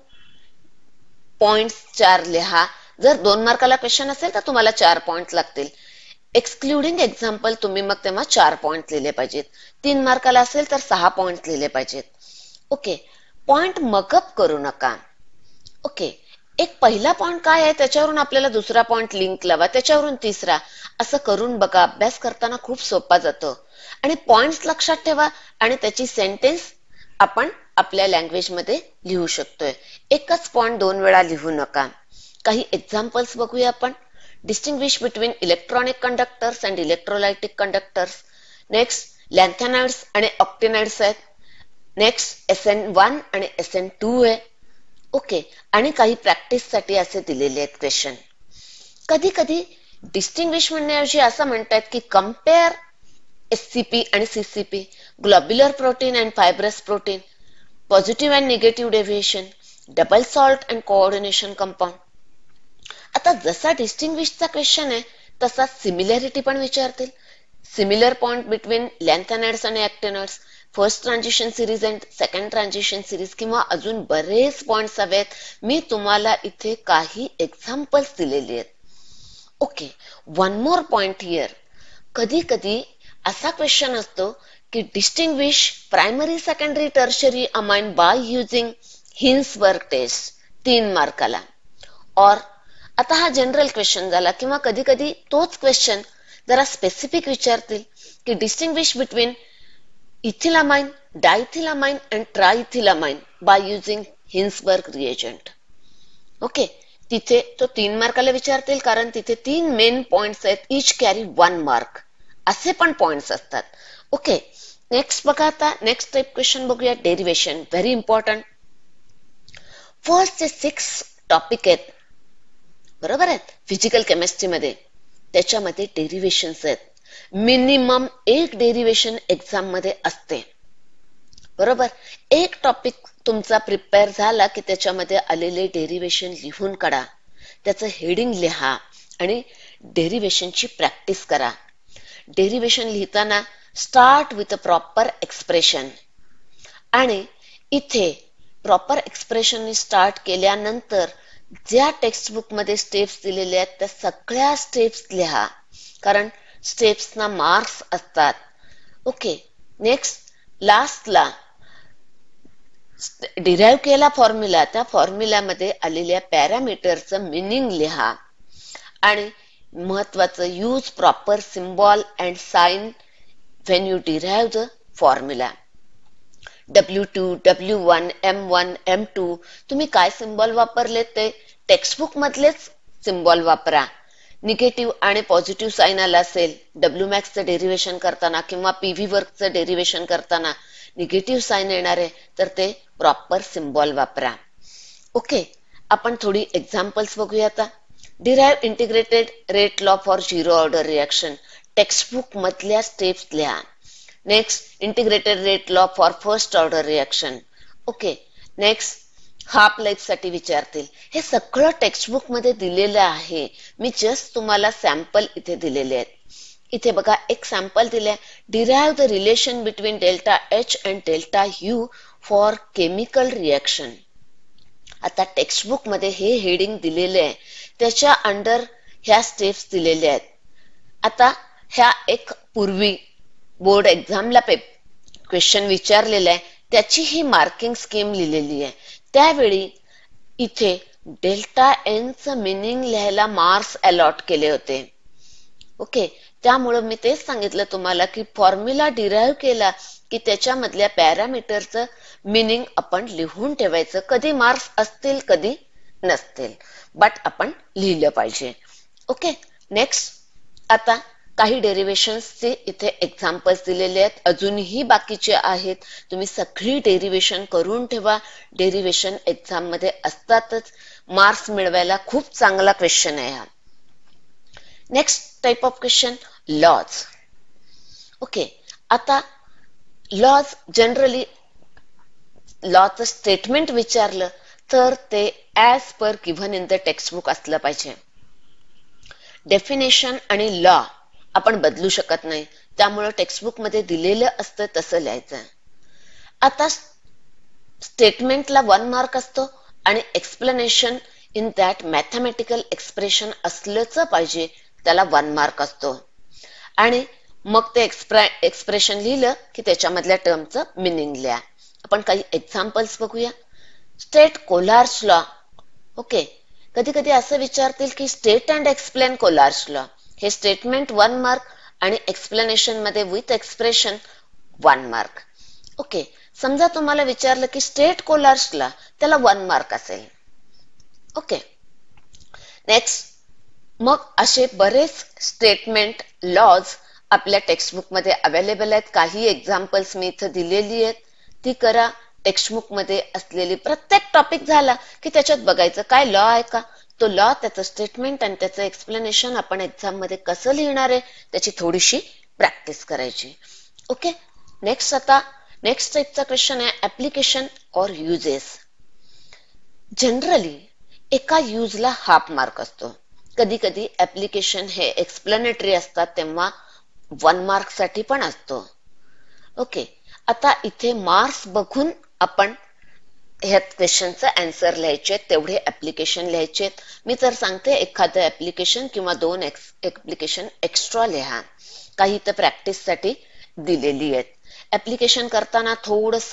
पॉइंट चार लिहा जर दोन मार्काला क्वेश्चन असेल तर तुम्हाला चार पॉइंट लागतील एक्सक्लुडिंग एक्झाम्पल तुम्ही मग तेव्हा चार पॉइंट लिहिले पाहिजेत तीन मार्काला असेल तर सहा पॉइंट लिहिले पाहिजेत ओके पॉइंट मकअप करू नका ओके एक पहिला पॉइंट काय आहे त्याच्यावरून आपल्याला दुसरा पॉइंट लिंक लावा त्याच्यावरून तिसरा असं करून बघा अभ्यास करताना खूप सोपा जातो आणि पॉइंट लक्षात ठेवा आणि त्याची सेंटेन्स आपण आपल्या लँग्वेजमध्ये लिहू शकतोय एकच पॉइंट दोन वेळा लिहू नका काही एक्झाम्पल्स बघूया आपण distinguish between electronic conductors and electrolytic conductors next lanthanides आणि ऑक्टेनाइड्स आहेत नेक्स्ट एस एन वन आणि एस एन टू आहे ओके आणि काही प्रॅक्टिससाठी असे दिलेले आहेत क्वेश्चन कधी कधी डिस्टिंग्विश म्हणण्याऐवजी असं म्हणतात की कम्पेअर एस सी पी आणि CCP globular protein and fibrous protein positive and negative deviation double salt and coordination compound आता जसा डिस्टिंग्विशचा क्वेश्चन आहे तसा सिमिलॅरिटी पण विचारतील सिमिलर पॉइंट बिटवीन लॅन्थॅनर्स आणि actinoids first transition series and second transition series किंवा अजून बरेच पॉइंट्स हवेत मी तुम्हाला इथे काही एक्झाम्पल्स दिलेली आहेत okay one more point here कधी कधी असा क्वेश्चन असतो कि distinguish primary secondary, tertiary by by हिन्स हिन्सबर्ग टेस्ट तीन मार्काला और आता हा जनरल क्वेश्चन झाला किंवा कधी कधी तोच क्वेश्चन जरा स्पेसिफिक विचारतील की distinguish between ethylamine diethylamine and triethylamine by using Hinsberg reagent okay तिथे तो तीन मार्काला विचारतील कारण तिथे तीन मेन पॉइंट्स आहेत इच कॅरी वन मार्क असे पण पॉइंट्स असतात ओके नेक्स्ट बघा आता नेक्स्ट टाईप क्वेश्चन बघूया डेरिवेशन व्हेरी इम्पॉर्टंट फर्स्ट जे सिक्स टॉपिक आहेत बरोबर आहेत फिजिकल मध्ये त्याच्यामध्ये डेरिवेशन आहेत मिनिमम एक डेरिवेशन एक्झाम मध्ये असते बरोबर एक टॉपिक तुमचा प्रिपेअर झाला की त्याच्यामध्ये आलेले डेरिवेशन लिहून काढा त्याचं हेडिंग लिहा आणि डेरिवेशनची प्रॅक्टिस करा डेरिवेशन लिहिताना start with a proper expression आणि इथे प्रॉपर एक्सप्रेशनने स्टार्ट केल्यानंतर ज्या मध्ये स्टेप्स दिलेल्या आहेत त्या सगळ्या स्टेप्स लिहा कारण स्टेप्सना मार्क्स असतात ओके नेक्स्ट लास्टला डिराईव्ह केला फॉर्म्युला त्या फॉर्म्युलामध्ये आलेल्या पॅरामीटरचं मिनिंग लिहा आणि महत्वाचं use proper symbol and sign when you derive the formula W2, W1, M1, M2 तुम्ही काय सिम्बॉल वापरले ते टेक्स्टबुक मधलेच सिम्बॉल वापरा निगेटिव्ह आणि पॉझिटिव्ह साईन आला असेल डब्ल्यू मॅक्सचं डेरिव्हेशन करताना किंवा पी व्ही वर्कचं डेरिवेशन करताना निगेटिव्ह साईन येणार आहे तर ते प्रॉपर सिम्बॉल वापरा ओके आपण थोडी एक्झाम्पल्स बघूया आता derive integrated rate law for zero order reaction textbook मधल्या स्टेप्स लिहा next integrated rate law for first order reaction okay next half life साठी विचारतील हे सगळं टेक्स्टबुक मध्ये दिलेलं आहे मी जस्ट तुम्हाला सॅम्पल इथे दिलेले आहेत इथे बघा एक सॅम्पल दिले derive the relation between delta H and delta U for chemical reaction आता टेक्स्टबुक मध्ये हे हेडिंग दिलेले आहे त्याच्या अंडर ह्या स्टेप्स दिलेल्या आहेत आता ह्या एक पूर्वी बोर्ड एक्झामला पे क्वेश्चन विचारलेला आहे त्याची ही मार्किंग स्कीम लिहिलेली आहे त्यावेळी इथे डेल्टा च मिनिंग लिहायला मार्क्स अलॉट केले होते ओके त्यामुळे मी तेच सांगितलं तुम्हाला की फॉर्म्युला डिराईव्ह केला की त्याच्यामधल्या पॅरामीटरचं मिनिंग आपण लिहून ठेवायचं कधी मार्क्स असतील कधी नसतील बट आपण लिहिलं पाहिजे ओके नेक्स्ट आता काही डेरिव्हेशन्सचे इथे एक्झाम्पल्स दिलेले आहेत अजूनही बाकीचे आहेत तुम्ही सगळी डेरिव्हेशन करून ठेवा डेरिव्हेशन एक्झाम मध्ये असतातच मार्क्स मिळवायला खूप चांगला क्वेश्चन आहे हा next type of question laws okay आता लॉज जनरली लॉचं स्टेटमेंट विचारलं तर ते as per given in the textbook असलं पाहिजे डेफिनेशन आणि लॉ आपण बदलू शकत नाही त्यामुळं टेक्स्टबुक मध्ये दिलेलं असतं तसं लिहायचं आता स्टेटमेंटला वन मार्क असतो आणि explanation in that mathematical expression असलंच पाहिजे त्याला वन मार्क असतो आणि मग ते एक्सप्रेशन लिहिलं की त्याच्यामधल्या टर्मचं मिनिंग लिहा आपण काही एक्झाम्पल्स बघूया स्टेट कोलार्स लॉ ओके कधी कधी असं विचारतील की state and explain Kohlrausch law हे स्टेटमेंट वन मार्क आणि एक्सप्लेनेशन मध्ये with expression one mark okay समजा तुम्हाला विचारलं की स्टेट कोलार्सला त्याला वन मार्क असेल ओके नेक्स्ट मग असे बरेच स्टेटमेंट लॉज आपल्या टेक्स्टबुक मध्ये अवेलेबल आहेत काही एक्झाम्पल्स मी इथं दिलेली आहेत ती करा टेक्स्टबुक मध्ये असलेली प्रत्येक टॉपिक झाला की त्याच्यात बघायचं काय लॉ आहे का तो लॉ त्याचं स्टेटमेंट आणि त्याचं एक्सप्लेनेशन आपण एक्झाम मध्ये कसं लिहिणार आहे त्याची थोडीशी प्रॅक्टिस करायची ओके नेक्स्ट आता नेक्स्ट टाइपचा क्वेश्चन आहे ऍप्लिकेशन और युजेस जनरली एका युजला हाफ मार्क असतो कधी कधी ऍप्लिकेशन हे एक्सप्लेनेटरी असतात तेव्हा वन मार्क साठी पण असतो ओके आता इथे मार्क्स बघून आपण ह्यात क्वेश्चनचा अँसर लिहायचे तेवढे ऍप्लिकेशन लिहायचे मी तर सांगते एखादं ऍप्लिकेशन किंवा दोन ऍप्लिकेशन एक्स्ट्रा लिहा काही तर प्रॅक्टिससाठी दिलेली आहेत ऍप्लिकेशन करताना थोडस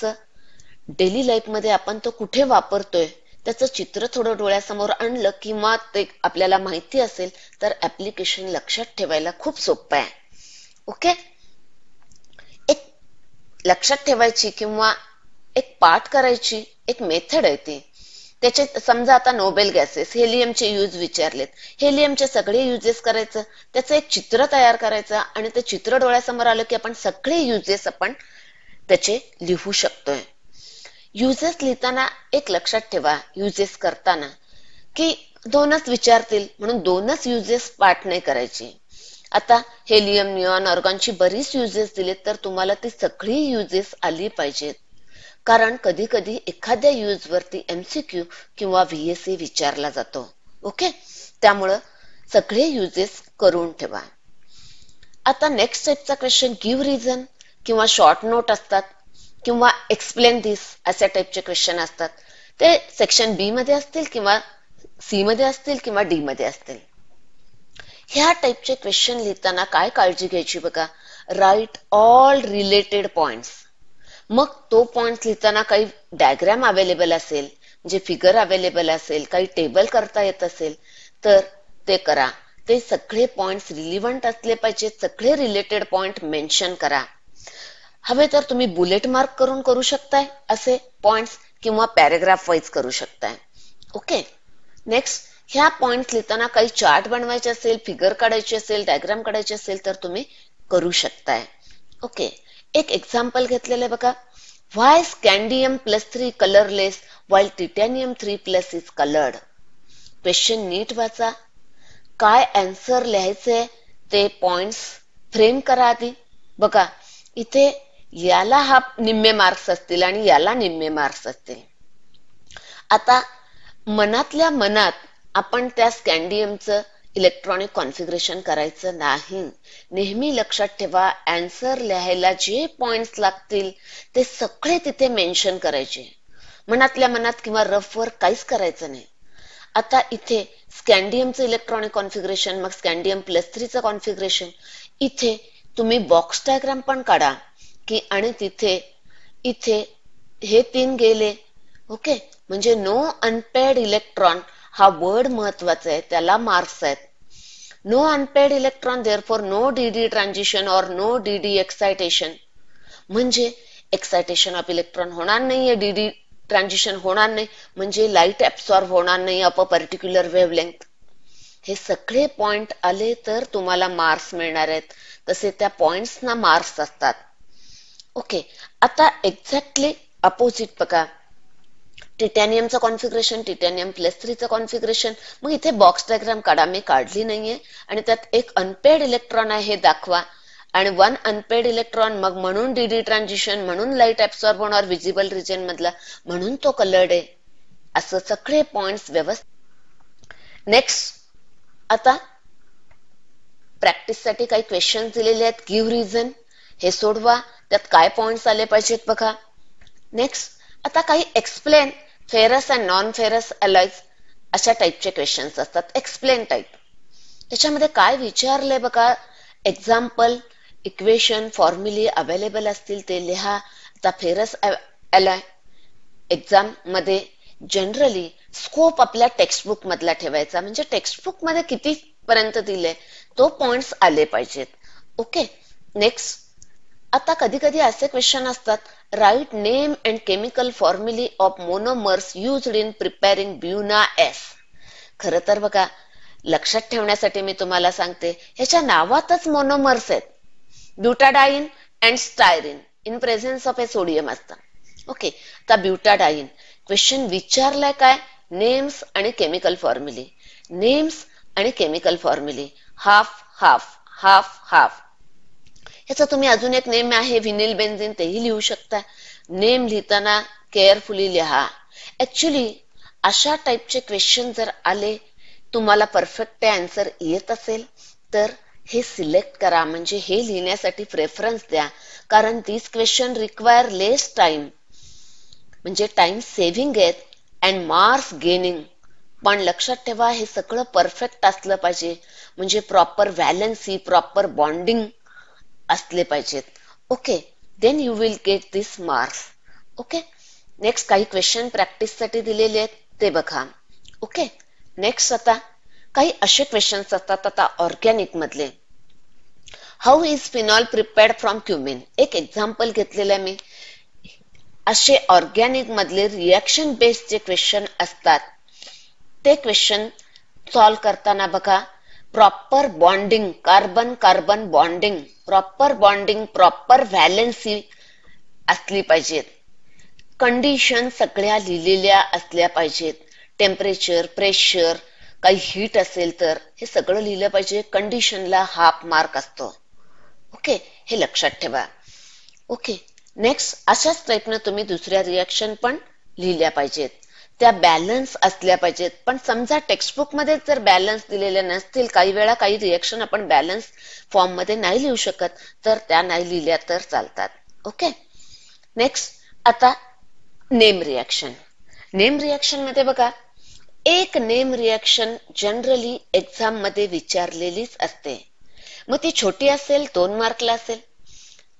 डेली लाईफमध्ये आपण तो कुठे वापरतोय त्याचं चित्र थोडं डोळ्यासमोर आणलं किंवा ते आपल्याला माहिती असेल तर ऍप्लिकेशन लक्षात ठेवायला खूप सोपं आहे ओके एक लक्षात ठेवायची किंवा एक पाठ करायची एक मेथड आहे ती त्याचे समजा आता नोबेल गॅसेस हेलियमचे यूज विचारलेत हेलियमचे सगळे युजेस करायचं त्याचं एक चित्र तयार करायचं आणि ते चित्र डोळ्यासमोर आलं की आपण सगळे युजेस आपण त्याचे लिहू शकतोय युजेस लिहिताना एक लक्षात ठेवा युजेस करताना की दोनच विचारतील म्हणून दोनच युजेस पाठ नाही करायची आता हेलियम नियॉन ऑर्गॉनची बरीच युजेस दिलीत तर तुम्हाला ती सगळी युजेस आली पाहिजेत कारण कधी कधी एखाद्या युज वरती एमसीक्यू किंवा व्हीएससी विचारला जातो ओके त्यामुळं सगळे युजेस करून ठेवा आता नेक्स्ट टाईपचा क्वेश्चन गिव्ह रिझन किंवा शॉर्ट नोट असतात किंवा एक्सप्लेन दिस अशा टाइपचे क्वेश्चन असतात ते सेक्शन बी मध्ये असतील किंवा सी मध्ये असतील किंवा डी मध्ये असतील ह्या टाइपचे क्वेश्चन लिहिताना काय काळजी घ्यायची बघा राईट ऑल रिलेटेड पॉइंट्स मग तो पॉइंट लिहिताना काही डायग्राम अवेलेबल असेल जे फिगर अवेलेबल असेल काही टेबल करता येत असेल तर ते करा ते सगळे पॉइंट रिलिव्हंट असले पाहिजे सगळे रिलेटेड पॉइंट मेन्शन करा हवे तर तुम्ही बुलेट मार्क करून करू शकताय असे पॉइंट किंवा पॅरेग्राफ वाईज करू शकताय ओके नेक्स्ट ह्या पॉइंट लिहिताना काही चार्ट बनवायचे असेल फिगर काढायची असेल डायग्राम काढायची असेल तर तुम्ही करू शकताय ओके एक एक्झाम्पल घेतलेलं बघा why scandium plus three colourless while titanium three plus is coloured question नीट वाचा काय अँसर लिहायचे ते पॉइंट फ्रेम करा आधी बघा इथे याला हा निम्मे मार्क्स असतील आणि याला निम्मे मार्क्स असतील आता मनातल्या मनात आपण त्या स्कॅन्डियमचं इलेक्ट्रॉनिक कॉन्फिगरेशन करायचं नाही नेहमी लक्षात ठेवा अँसर लिहायला जे पॉइंट लागतील ते सगळे तिथे मेन्शन करायचे मनातल्या मनात किंवा रफवर काहीच करायचं नाही आता इथे स्कॅन्डियमचं इलेक्ट्रॉनिक कॉन्फिगरेशन मग स्कॅन्डियम प्लस थ्रीचं कॉन्फिगरेशन इथे तुम्ही बॉक्स डायग्राम पण काढा की आणि तिथे इथे हे तीन गेले ओके म्हणजे नो अनपेड इलेक्ट्रॉन हा वर्ड महत्वाचा आहे त्याला मार्क्स आहेत no unpaired electron therefore no d d transition or no d d excitation म्हणजे एक्सायटेशन ऑफ इलेक्ट्रॉन होणार नाहीये डीडी ट्रान्झिशन होणार नाही म्हणजे लाईट ऍब्सॉर्ब होणार नाही अप अ पर्टिक्युलर वेव्हलेंथ हे सगळे पॉइंट आले तर तुम्हाला मार्क्स मिळणार आहेत तसे त्या पॉइंट्सना मार्क्स असतात ओके आता एक्झॅक्टली अपोजिट बघा टिटॅनियमचं कॉन्फिग्रेशन टिटॅनियम प्लस थ्रीचं कॉन्फिग्रेशन मग इथे बॉक्स डायग्राम काढा मी काढली नाहीये आणि त्यात एक अनपेड इलेक्ट्रॉन आहे हे दाखवा आणि वन अनपेड इलेक्ट्रॉन मग म्हणून डीडी ट्रान्झिशन म्हणून लाईट ऍब्सॉर्ब होणार विजिबल रिजन मधला म्हणून तो कलर्ड आहे असं सगळे पॉइंट व्यवस्थित नेक्स्ट आता प्रॅक्टिस साठी काही क्वेश्चन दिलेले आहेत गिव्ह रिझन हे सोडवा त्यात काय पॉइंट आले पाहिजेत बघा नेक्स्ट आता काही explain ferrous and non ferrous alloys अशा टाईपचे क्वेश्चन्स असतात एक्सप्लेन टाईप त्याच्यामध्ये काय विचारले बघा एक्झाम्पल इक्वेशन फॉर्म्युली अवेलेबल असतील ते लिहा आता फेरस अलॉय एक्झाम मध्ये जनरली स्कोप आपल्या टेक्स्टबुक मधला ठेवायचा म्हणजे टेक्स्टबुक मध्ये किती पर्यंत दिले तो पॉइंट आले पाहिजेत ओके नेक्स्ट आता कधी कधी असे क्वेश्चन असतात write name and chemical formulae of monomers used in preparing Buna S खर तर बघा लक्षात ठेवण्यासाठी मी तुम्हाला सांगते ह्याच्या नावातच मोनोमर्स आहेत butadiene and styrene in presence of a sodium असतात ओके आता ब्युटाडाईन क्वेश्चन विचारलाय काय नेम्स आणि केमिकल फॉर्म्युली नेम्स आणि chemical formulae half half half half ह्याचा तुम्ही अजून एक नेम आहे विनिल बेन्झिन तेही लिहू शकता नेम लिहिताना केअरफुली लिहा ऍक्च्युली अशा टाईपचे क्वेश्चन जर आले तुम्हाला परफेक्ट आन्सर येत असेल तर हे सिलेक्ट करा म्हणजे हे लिहिण्यासाठी प्रेफरन्स द्या कारण this question require less time म्हणजे टाइम सेव्हिंग आहेत अँड मार्क्स गेनिंग पण लक्षात ठेवा हे सगळं परफेक्ट असलं पाहिजे म्हणजे प्रॉपर व्हॅलन्सी प्रॉपर बॉन्डिंग असले पाहिजेत okay then you will get this marks okay next काही क्वेश्चन प्रॅक्टिससाठी दिलेले आहेत ते बघा ओके नेक्स्ट आता काही असे क्वेश्चन्स असतात आता ऑर्गॅनिक मधले how is phenol prepared from cumene एक एक्झाम्पल घेतलेलं मी असे ऑर्गॅनिक मधले रिएक्शन बेस्ड जे क्वेश्चन असतात ते क्वेश्चन सॉल्व्ह करताना बघा proper bonding carbon carbon bonding proper bonding proper valency असली पाहिजेत कंडिशन सगळ्या लिहिलेल्या असल्या पाहिजेत टेम्परेचर प्रेशर काही हीट असेल तर हे सगळं लिहिलं पाहिजे कंडिशनला हाफ मार्क असतो ओके हे लक्षात ठेवा ओके नेक्स्ट अशाच टाईपनं तुम्ही दुसऱ्या रिॲक्शन पण लिहिल्या पाहिजेत त्या बॅलन्स असल्या पाहिजेत पण समजा टेक्स्टबुक मध्ये जर बॅलन्स दिलेले नसतील काही वेळा काही रिएक्शन आपण बॅलन्स फॉर्म मध्ये नाही लिहू शकत तर त्या नाही लिहिल्या तर चालतात ओके नेक्स्ट आता नेम रिएक्शन नेम रिएक्शन मध्ये बघा एक नेम रिएक्शन जनरली एक्झाम मध्ये विचारलेलीच असते मग ती छोटी असेल दोन मार्कला असेल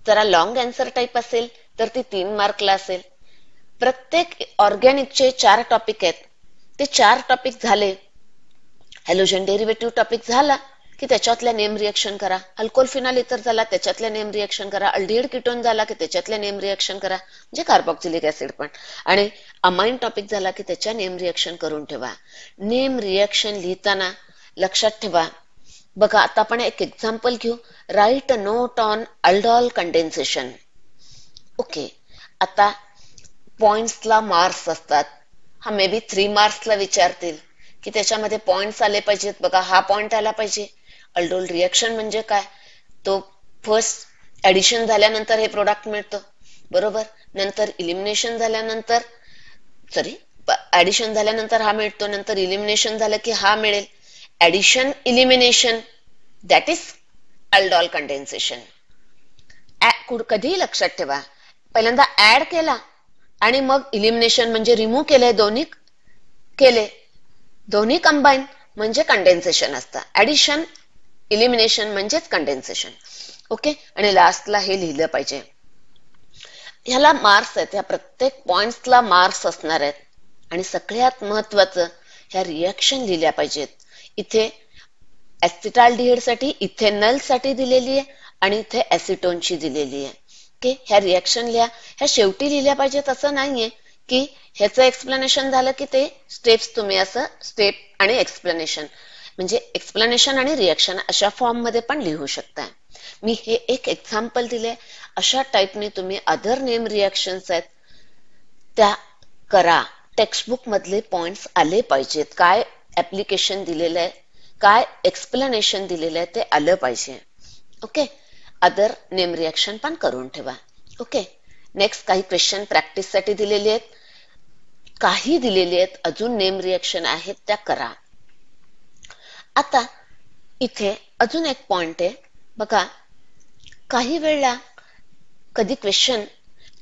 जरा लॉंग अँसर टाईप असेल तर ती तीन मार्कला असेल प्रत्येक ऑर्गॅनिकचे चार टॉपिक आहेत ते चार टॉपिक झाले हॅलोजन डेरिव्हेटिव्ह टॉपिक झाला की त्याच्यातल्या नेम रिएक्शन करा अल्कोहोल फिनॉल इतर झाला त्याच्यातल्या नेम रिएक्शन करा अल्डिहेड किटोन झाला की त्याच्यातल्या नेम रिएक्शन करा म्हणजे कार्बोक्सिलिक ऍसिड पण आणि अमाइन टॉपिक झाला की त्याच्या नेम रिएक्शन करून ठेवा नेम रिएक्शन लिहिताना लक्षात ठेवा बघा आता आपण एक एक्झाम्पल घेऊ write note on aldol condensation okay आता पॉइंट्सला मार्क्स असतात हा मे बी थ्री मार्क्सला विचारतील की त्याच्यामध्ये पॉइंट्स आले पाहिजेत बघा हा पॉइंट आला पाहिजे अल्डोल रिएक्शन म्हणजे काय तो फर्स्ट ऍडिशन झाल्यानंतर हे प्रोडक्ट मिळतं बरोबर नंतर इलिमिनेशन झाल्यानंतर सॉरी ऍडिशन झाल्यानंतर हा मिळतो नंतर इलिमिनेशन झालं की हा मिळेल addition elimination that is aldol condensation कधीही लक्षात ठेवा पहिल्यांदा ऍड केला आणि मग इलिमिनेशन म्हणजे रिमूव्ह केले दोन्ही केले दोन्ही कंबाईन म्हणजे कंडेन्सेशन असतं ऍडिशन इलिमिनेशन म्हणजेच कंडेन्सेशन ओके आणि लास्टला हे लिहिलं पाहिजे ह्याला मार्क्स आहेत ह्या प्रत्येक पॉइंटला मार्क्स असणार आहेत आणि सगळ्यात महत्वाचं ह्या रिएक्शन लिहिल्या पाहिजेत इथे ऍसिटाल साठी इथेनल साठी दिलेली आहे आणि इथे एसिटोनची दिलेली आहे की ह्या रिॲक्शन लिहा ह्या शेवटी लिहिल्या पाहिजेत असं नाहीये की ह्याचं एक्सप्लेनेशन झालं की ते स्टेप्स तुम्ही असं स्टेप आणि एक्सप्लेनेशन म्हणजे एक्सप्लेनेशन आणि रिॲक्शन अशा फॉर्म मध्ये पण लिहू शकता मी हे एक एक्झाम्पल दिले अशा टाईपने तुम्ही अदर नेम रिॲक्शन्स आहेत त्या करा टेक्स्टबुक मधले पॉइंट आले पाहिजेत काय ऍप्लिकेशन दिलेलं आहे काय एक्सप्लेनेशन दिलेलं आहे ते आलं पाहिजे ओके अदर नेम रिएक्शन पण करून ठेवा ओके नेक्स्ट काही क्वेश्चन प्रॅक्टिस साठी दिलेले आहेत काही दिलेले आहेत अजून नेम रिएक्शन आहेत त्या करा आता इथे अजून एक पॉइंट आहे बघा काही वेळेला कधी question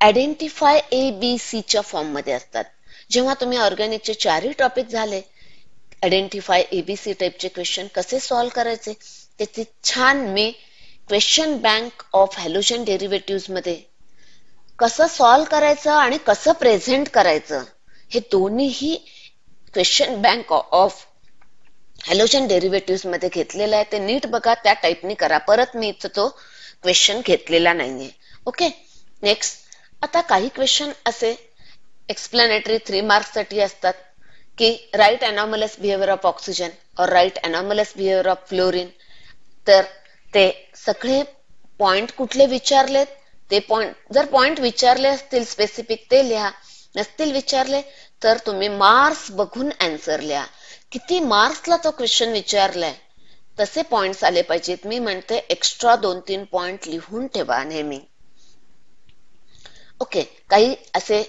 identify A B form मध्ये असतात जेव्हा तुम्ही ऑर्गॅनिकचे चारही टॉपिक झाले आयडेंटिफाय एबीसी टाईपचे क्वेश्चन कसे सॉल्व्ह करायचे त्याचे छान मी question bank of halogen derivative मध्ये कसं सॉल्व्ह करायचं आणि कसं प्रेझेंट करायचं हे दोन्हीही question bank of halogen derivative मध्ये घेतलेलं आहे ते नीट बघा त्या टाईपनी करा परत मी तो क्वेश्चन घेतलेला नाहीये ओके नेक्स्ट आता काही क्वेश्चन असे एक्सप्लेनेटरी थ्री मार्क्ससाठी असतात की write anomalous behaviour of oxygen or write anomalous behaviour of fluorine तर ते सगळे पॉइंट कुठले विचारलेत ते पॉइंट जर पॉइंट विचारले असतील स्पेसिफिक ते लिहा नसतील विचारले तर तुम्ही मार्क्स बघून अँसर लिहा किती मार्क्सला तो क्वेश्चन विचारलाय तसे पॉइंट आले पाहिजेत मी म्हणते एक्स्ट्रा दोन तीन पॉइंट लिहून ठेवा नेहमी ओके काही असे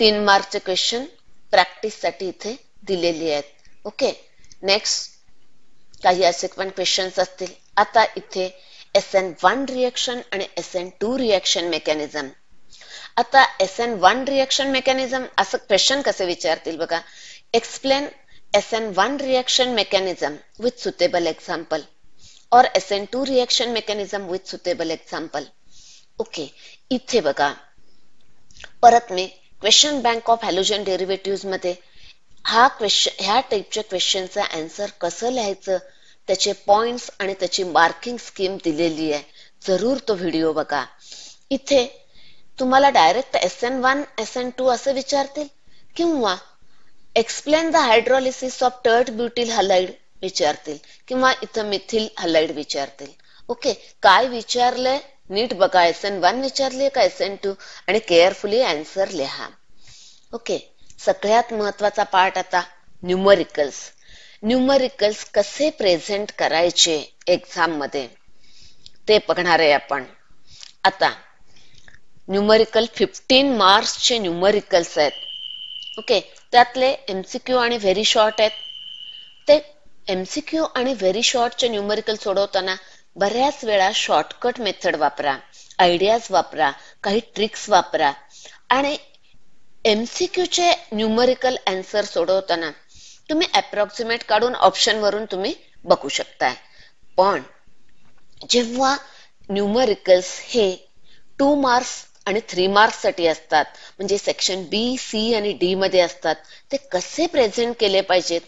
तीन मार्कचे क्वेश्चन प्रॅक्टिस साठी इथे दिलेली आहेत ओके नेक्स्ट काही असे पण क्वेश्चन्स असतील आता इथे एस एन वन रिएक्शन आणि S N two reaction mechanism आता S N one reaction mechanism असं क्वेश्चन कसे विचारतील बघा explain S N one reaction mechanism with suitable example or S N two reaction mechanism with suitable example okay इथे बघा परत मी question bank of halogen derivative मध्ये हा क्वेश्चन ह्या टाईपच्या क्वेश्चनचा अँसर कसं लिहायचं त्याचे पॉइंट आणि त्याची मार्किंग स्कीम दिलेली आहे जरूर तो व्हिडिओ बघा इथे तुम्हाला direct S N one S N two असं विचारतील किंवा explain the hydrolysis of tert butyl halide विचारतील किंवा इथं मिथिल हलाइड विचारतील ओके काय विचारलंय नीट बघा एस एन वन विचारले का एस एन टू आणि केअरफुली अँसर लिहा ओके सगळ्यात महत्वाचा पार्ट आता न्यूमरिकल्स न्यूमरिकल्स कसे प्रेझेंट करायचे एक्झाम मध्ये ते बघणार आहे आपण आता न्यूमरिकल फिफ्टीन मार्क्सचे न्यूमरिकल्स आहेत ओके त्यातले एमसीक्यू आणि व्हेरी शॉर्ट आहेत ते एमसीक्यू आणि व्हेरी शॉर्टचे न्यूमरिकल सोडवताना बऱ्याच वेळा शॉर्टकट मेथड वापरा आयडियाज वापरा काही ट्रिक्स वापरा आणि चे न्यूमरिकल अँसर सोडवताना तुम्ही अप्रॉक्सिमेट काढून ऑप्शन वरून तुम्ही बघू शकताय पण जेव्हा न्यूमरिकल्स हे टू मार्क्स आणि थ्री मार्क्स साठी असतात म्हणजे सेक्शन बी सी आणि डी मध्ये असतात ते कसे प्रेझेंट केले पाहिजेत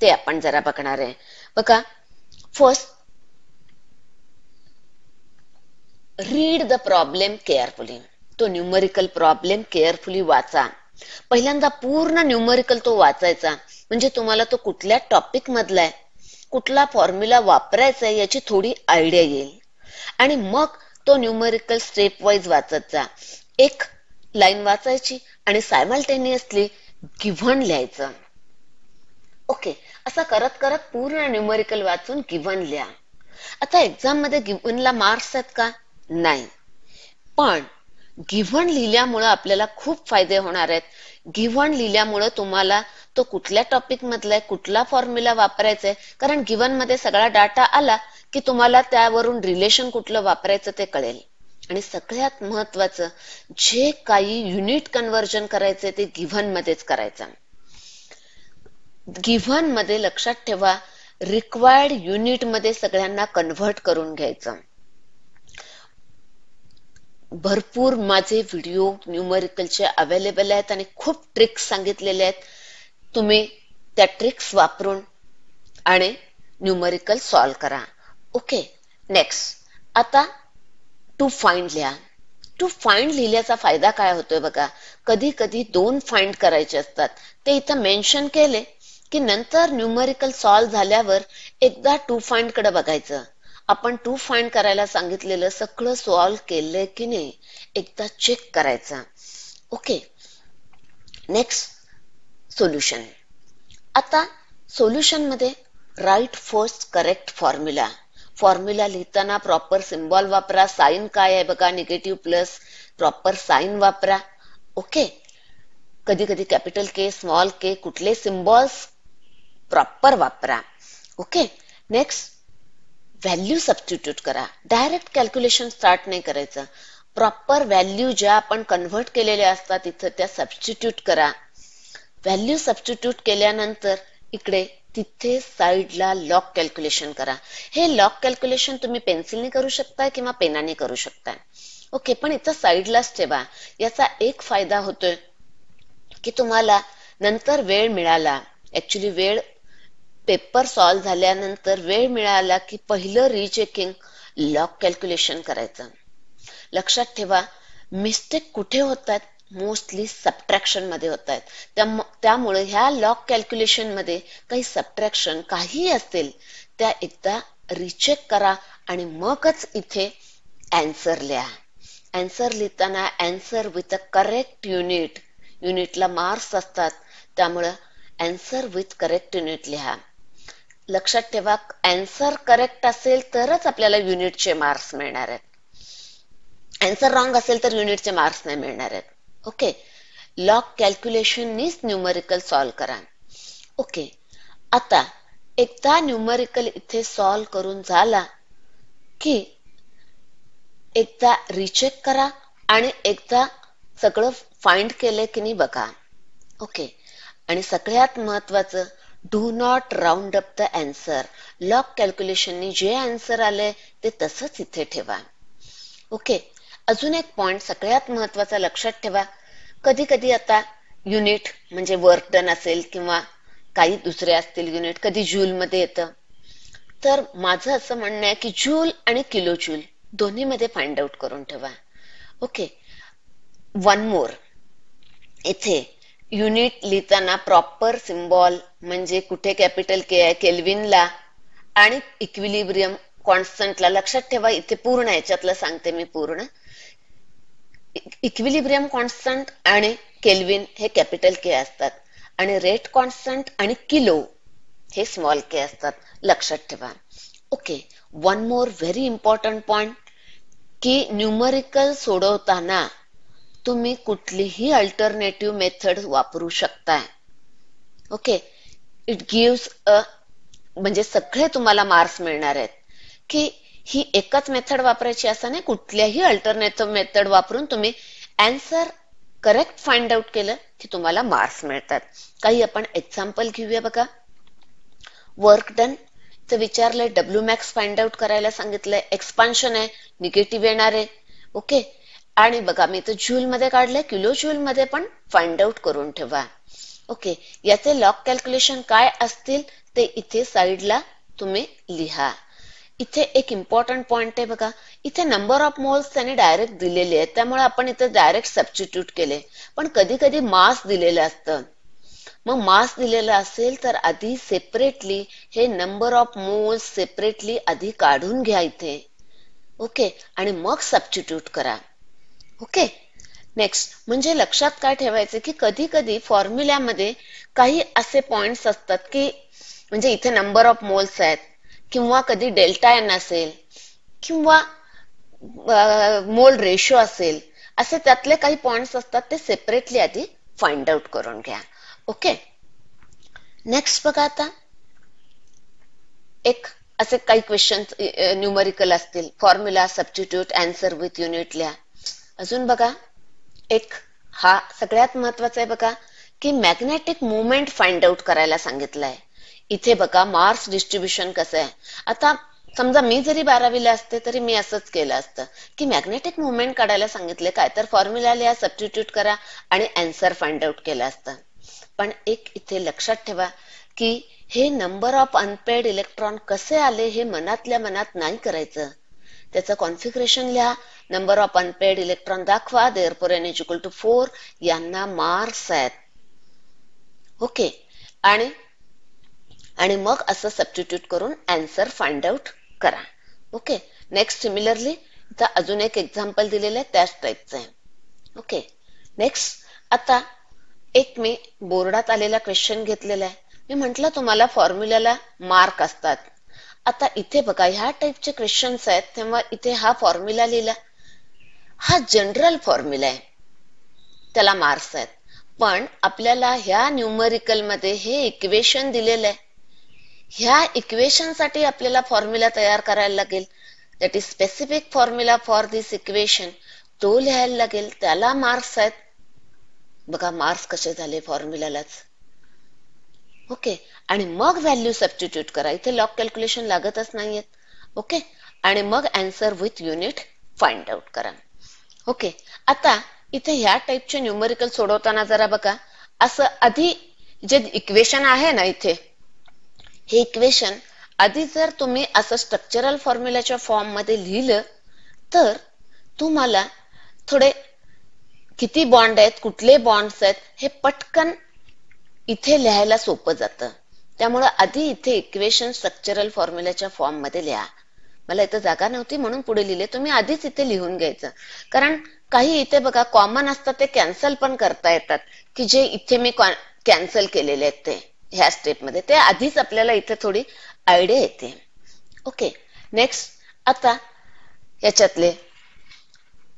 ते आपण जरा बघणार आहे बघा first read the problem carefully तो न्यूमरिकल प्रॉब्लेम केअरफुली वाचा पहिल्यांदा पूर्ण न्यूमरिकल तो वाचायचा म्हणजे तुम्हाला तो कुठल्या टॉपिक मधला आहे कुठला फॉर्म्युला वापरायचा आहे याची थोडी आयडिया येईल आणि मग तो न्यूमेरिकल स्टेप वाईज वाचत जा एक लाईन वाचायची आणि सायमल्टेनियसली गिव्हन लिहायचं ओके असं करत करत पूर्ण न्यूमेरिकल वाचून गिव्हन लिहा आता एक्झाम मध्ये गिव्हनला मार्क्स आहेत का नाही पण गिव्हन लिहिल्यामुळे आपल्याला खूप फायदे होणार आहेत गिव्हन लिहिल्यामुळे तुम्हाला तो कुठल्या टॉपिक मधलाय कुठला फॉर्म्युला वापरायचा आहे कारण गिव्हन मध्ये सगळा डाटा आला की तुम्हाला त्यावरून रिलेशन कुठलं वापरायचं ते कळेल आणि सगळ्यात महत्वाचं जे काही युनिट कन्व्हर्जन करायचंय ते गिव्हन मध्येच करायचं गिव्हन मध्ये लक्षात ठेवा रिक्वायर्ड युनिट मध्ये सगळ्यांना कन्व्हर्ट करून घ्यायचं भरपूर माझे व्हिडिओ न्यूमरिकलचे अवेलेबल आहेत आणि खूप ट्रिक्स सांगितलेले आहेत तुम्ही त्या ट्रिक्स वापरून आणि न्यूमरिकल सॉल्व करा ओके नेक्स्ट आता टू फाइंड लिहा टू फाइंड लिहिल्याचा फायदा काय होतोय बघा कधी कधी दोन फाइंड करायचे असतात ते इथं मेन्शन केले की नंतर न्यूमरिकल सॉल्व झाल्यावर एकदा टू फाइंड कडे बघायचं आपण टू फाइंड करायला सांगितलेलं सगळं सॉल्व केलंय की नाही एकदा चेक करायचा ओके नेक्स्ट सोल्युशन आता सोल्युशन मध्ये write first correct formula formula लिहिताना प्रॉपर सिम्बॉल वापरा साईन काय आहे बघा निगेटिव्ह प्लस प्रॉपर साईन वापरा ओके कधी कधी कॅपिटल के स्मॉल के कुठले सिम्बॉल्स प्रॉपर वापरा ओके नेक्स्ट व्हॅल्यू सबस्टिट्यूट करा डायरेक्ट कॅल्क्युलेशन स्टार्ट नाही करायचं प्रॉपर व्हॅल्यू ज्या आपण कन्व्हर्ट केलेल्या असतात तिथं त्या सबस्टिट्यूट करा व्हॅल्यू सबस्टिट्यूट केल्यानंतर इकडे तिथे साईडला लॉक कॅल्क्युलेशन करा हे लॉक कॅल्क्युलेशन तुम्ही पेन्सिलने करू शकता किंवा पेनाने करू शकता ओके पण इथं साईडलाच ठेवा याचा एक फायदा होतोय की तुम्हाला नंतर वेळ मिळाला ऍक्च्युली वेळ पेपर सॉल्व्ह झाल्यानंतर वेळ मिळाला की पहिलं रिचेकिंग लॉक कॅल्क्युलेशन करायचं लक्षात ठेवा मिस्टेक कुठे होतात मोस्टली सबट्रॅक्शन मध्ये होत आहेत त्यामुळे ह्या लॉक कॅल्क्युलेशन मध्ये काही सबट्रॅक्शन काही असतील त्या एकदा रिचेक करा आणि मगच इथे अँसर लिहा अँसर लिहिताना answer with a correct unit युनिटला मार्क्स असतात त्यामुळं अँसर विथ करेक्ट युनिट लिहा लक्षात ठेवा अँसर करेक्ट असेल तरच आपल्याला युनिटचे मार्क्स मिळणार आहेत अँसर रॉंग असेल तर युनिटचे मार्क्स नाही मिळणार आहेत ओके लॉग कॅल्क्युलेशननीच न्यूमरिकल सॉल्व्ह करा ओके आता एकदा न्यूमरिकल इथे सॉल्व्ह करून झाला की एकदा रिचेक करा आणि एकदा सगळं फाइंड केले की नाही बघा ओके आणि सगळ्यात महत्वाचं do not round up the answer log कॅल्क्युलेशननी जे अँसर आले ते तसंच इथे ठेवा ओके अजून एक पॉइंट सगळ्यात महत्वाचा लक्षात ठेवा कधी कधी आता युनिट म्हणजे वर्क डन असेल किंवा काही दुसरे असतील युनिट कधी जूल मध्ये येतं तर माझं असं म्हणणं आहे की जूल आणि किलो जूल दोन्ही मध्ये फाइंड आउट करून ठेवा ओके वन मोर इथे युनिट लिहिताना प्रॉपर सिम्बॉल म्हणजे कुठे कॅपिटल के आहे केल्विनला आणि इक्विलिब्रियम कॉन्स्टंटला लक्षात ठेवा इथे पूर्ण याच्यातलं सांगते मी पूर्ण इक्विलिब्रियम कॉन्स्टंट आणि केल्विन हे कॅपिटल के असतात आणि रेट कॉन्स्टंट आणि किलो हे स्मॉल के असतात लक्षात ठेवा okay one more very important point की न्यूमरिकल सोडवताना तुम्ही कुठलीही अल्टरनेटिव्ह मेथड वापरू शकताय ओके इट गिव्स अ म्हणजे सगळे तुम्हाला मार्क्स मिळणार आहेत की ही एकच मेथड वापरायची असं नाही कुठल्याही अल्टरनेटिव्ह मेथड वापरून तुम्ही अँसर करेक्ट फाइंड आउट केलं की तुम्हाला मार्क्स मिळतात काही आपण एक्झाम्पल घेऊया बघा वर्क डन तर विचारलंय डब्ल्यू मॅक्स फाइंड आउट करायला सांगितलंय एक्सपान्शन आहे निगेटिव्ह येणार आहे ओके आणि बघा मी तर झूल मध्ये काढले किलो झूल मध्ये पण फाइंड आउट करून ठेवा ओके याचे लॉक कॅल्क्युलेशन काय असतील ते इथे साइडला तुम्ही लिहा इथे एक इम्पॉर्टंट पॉइंट आहे बघा इथे नंबर ऑफ मोल्स त्यांनी डायरेक्ट दिलेले आहेत त्यामुळे आपण इथे डायरेक्ट सबस्टिट्यूट केले पण कधी कधी मास दिलेलं असतं मग मास दिलेला असेल तर आधी सेपरेटली हे नंबर ऑफ मोल्स सेपरेटली आधी काढून घ्या इथे ओके आणि मग सबस्टिट्यूट करा ओके नेक्स्ट म्हणजे लक्षात काय ठेवायचं की कधी कधी फॉर्म्युल्यामध्ये काही असे पॉइंट असतात की म्हणजे इथे नंबर ऑफ मोल्स आहेत किंवा कधी डेल्टा एन असेल किंवा मोल रेशो असेल असे त्यातले काही पॉइंट असतात ते सेपरेटली आधी फाइंड आउट करून घ्या ओके नेक्स्ट बघा आता एक असे काही क्वेश्चन न्यूमरिकल असतील formula substitute answer with unit लिहा अजून बघा एक हा सगळ्यात महत्वाचा आहे बघा की मॅग्नेटिक मुवमेंट फाइंड आउट करायला सांगितलंय इथे बघा मार्स डिस्ट्रीब्युशन कसं आहे आता समजा मी जरी बारावीला असते तरी मी असंच केलं असतं की मॅग्नेटिक मुवमेंट काढायला सांगितले काय तर फॉर्म्युला लिहा सबस्टिट्यूट करा आणि अँसर फाइंड आउट केलं असतं पण एक इथे लक्षात ठेवा की हे नंबर ऑफ अनपेड इलेक्ट्रॉन कसे आले हे मनातल्या मनात नाही करायचं त्याचं कॉन्फिग्रेशन लिहा नंबर ऑफ अनपेड इलेक्ट्रॉन दाखवा four N is equal to 4 यांना मार्क्स आहेत ओके आणि आणि मग असं सबस्टिट्यूट करून आन्सर फाइंड आउट करा ओके नेक्स्ट सिमिलरली इथं अजून एक एक्झाम्पल दिलेलं आहे त्याच टाईपचं आहे ओके नेक्स्ट आता एक मी बोर्डात आलेला क्वेश्चन घेतलेला आहे मी म्हटलं तुम्हाला फॉर्म्युल्याला मार्क असतात आता इथे बघा ह्या टाईपचे क्वेश्चन्स आहेत तेव्हा इथे हा फॉर्म्युला लिहिला हा जनरल फॉर्म्युला आहे त्याला मार्क्स आहेत पण आपल्याला ह्या न्यूमरिकल मध्ये हे इक्वेशन दिलेलं आहे ह्या इक्वेशन साठी आपल्याला फॉर्म्युला तयार करायला लागेल that is specific formula for this equation तो लिहायला लागेल त्याला मार्क्स आहेत बघा मार्क्स कसे झाले फॉर्म्युलालाच ओके आणि मग व्हॅल्यू सबस्टिट्यूट करा इथे लॉक कॅल्क्युलेशन लागतच नाहीयेत ओके आणि मग answer with unit find out करा ओके आता इथे ह्या टाईपचे न्यूमरिकल सोडवताना जरा बघा असं आधी जे इक्वेशन आहे ना इथे हे इक्वेशन आधी जर तुम्ही असं स्ट्रक्चरल फॉर्म्युलाच्या फॉर्म मध्ये लिहिलं तर तुम्हाला थोडे किती बॉन्ड आहेत कुठले बॉन्ड आहेत हे पटकन इथे लिहायला सोपं जातं त्यामुळे आधी इथे इक्वेशन स्ट्रक्चरल फॉर्म्युलाच्या फॉर्म मध्ये लिहा मला इथं जागा नव्हती म्हणून पुढे लिहिले तुम्ही आधीच इथे लिहून घ्यायचं कारण काही इथे बघा कॉमन असतात ते कॅन्सल पण करता येतात की जे इथे मी कॅन्सल केलेले आहेत ते ह्या स्टेपमध्ये ते आधीच आपल्याला इथे थोडी आयडिया येते ओके नेक्स्ट आता याच्यातले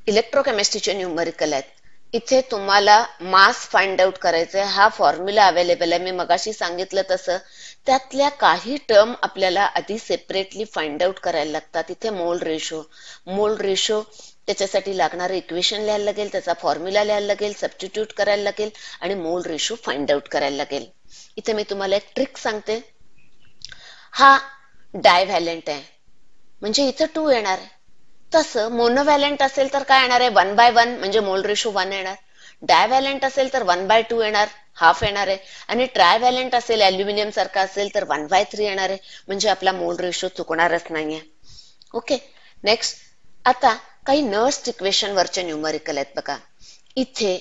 इलेक्ट्रोकेमिस्ट्रीचे न्यूमरिकल आहेत इथे तुम्हाला मास फाइंड आउट करायचंय हा फॉर्म्युला अवेलेबल आहे मी मगाशी सांगितलं तसं त्यातल्या काही टर्म आपल्याला आधी सेपरेटली फाइंड आउट करायला लागतात तिथे मोल रेशो मोल रेशो त्याच्यासाठी लागणारं इक्वेशन लिहायला लागेल त्याचा फॉर्म्युला लिहायला लागेल सबस्टिट्यूट करायला लागेल आणि मोल रेशो फाइंड आउट करायला लागेल इथे मी तुम्हाला एक ट्रिक सांगते हा डायव्हॅलेंट आहे म्हणजे इथं टू येणार आहे तसं मोनोव्हॅलेंट असेल तर काय येणार आहे वन बाय वन म्हणजे मोल रेशो वन येणार डायव्हॅलेंट असेल तर वन बाय टू येणार हाफ येणार आहे आणि ट्राय व्हॅलेंट असेल अल्युमिनियम सारखा असेल तर वन बाय थ्री येणार आहे म्हणजे आपला मोल रेशो चुकणारच नाहीये ओके नेक्स्ट आता काही नर्स इक्वेशन वरचे न्यूमरिकल आहेत बघा इथे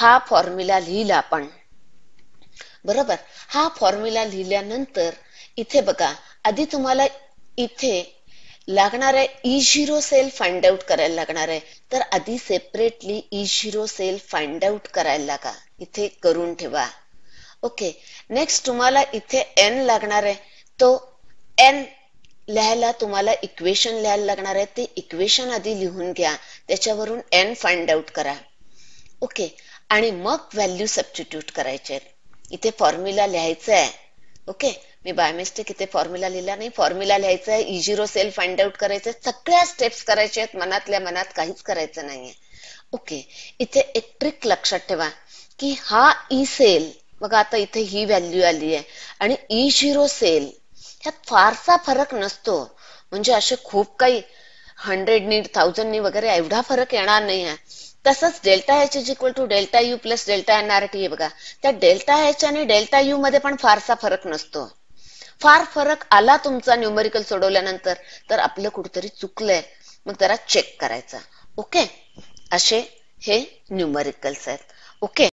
हा फॉर्म्युला लिहिला आपण बरोबर हा फॉर्म्युला लिहिल्यानंतर इथे बघा आधी तुम्हाला इथे लागणार आहे E zero cell find out करायला लागणार आहे तर आधी separately E zero cell find out करायला लागा इथे करून ठेवा ओके नेक्स्ट तुम्हाला इथे एन लागणार आहे तो एन लिहायला तुम्हाला इक्वेशन लिहायला लागणार आहे ते इक्वेशन आधी लिहून घ्या त्याच्यावरून एन फाइंड आउट करा ओके आणि मग व्हॅल्यू सबस्टिट्यूट करायचे इथे फॉर्म्युला लिहायचा आहे ओके मी बाय इथे फॉर्म्युला लिहिला नाही फॉर्म्युला लिहायचा आहे झिरो सेल फाइंड आउट करायचं सगळ्या स्टेप्स करायचे आहेत मनातल्या मनात काहीच करायचं नाहीये ओके इथे एक ट्रिक लक्षात ठेवा की हा ई e सेल बघा आता इथे ही व्हॅल्यू आली आहे आणि ई झिरो सेल ह्यात फारसा फरक नसतो म्हणजे असे खूप काही हंड्रेडनी थाउजंडनी वगैरे एवढा फरक येणार नाही आहे तसंच delta H is equal to delta U plus delta n R T आहे बघा त्या डेल्टा एच आणि डेल्टा यू मध्ये पण फारसा फरक नसतो फार फरक आला तुमचा न्यूमेरिकल सोडवल्यानंतर तर आपलं कुठेतरी चुकलंय मग त्याला चेक करायचा ओके असे हे न्यूमेरिकल्स आहेत ओके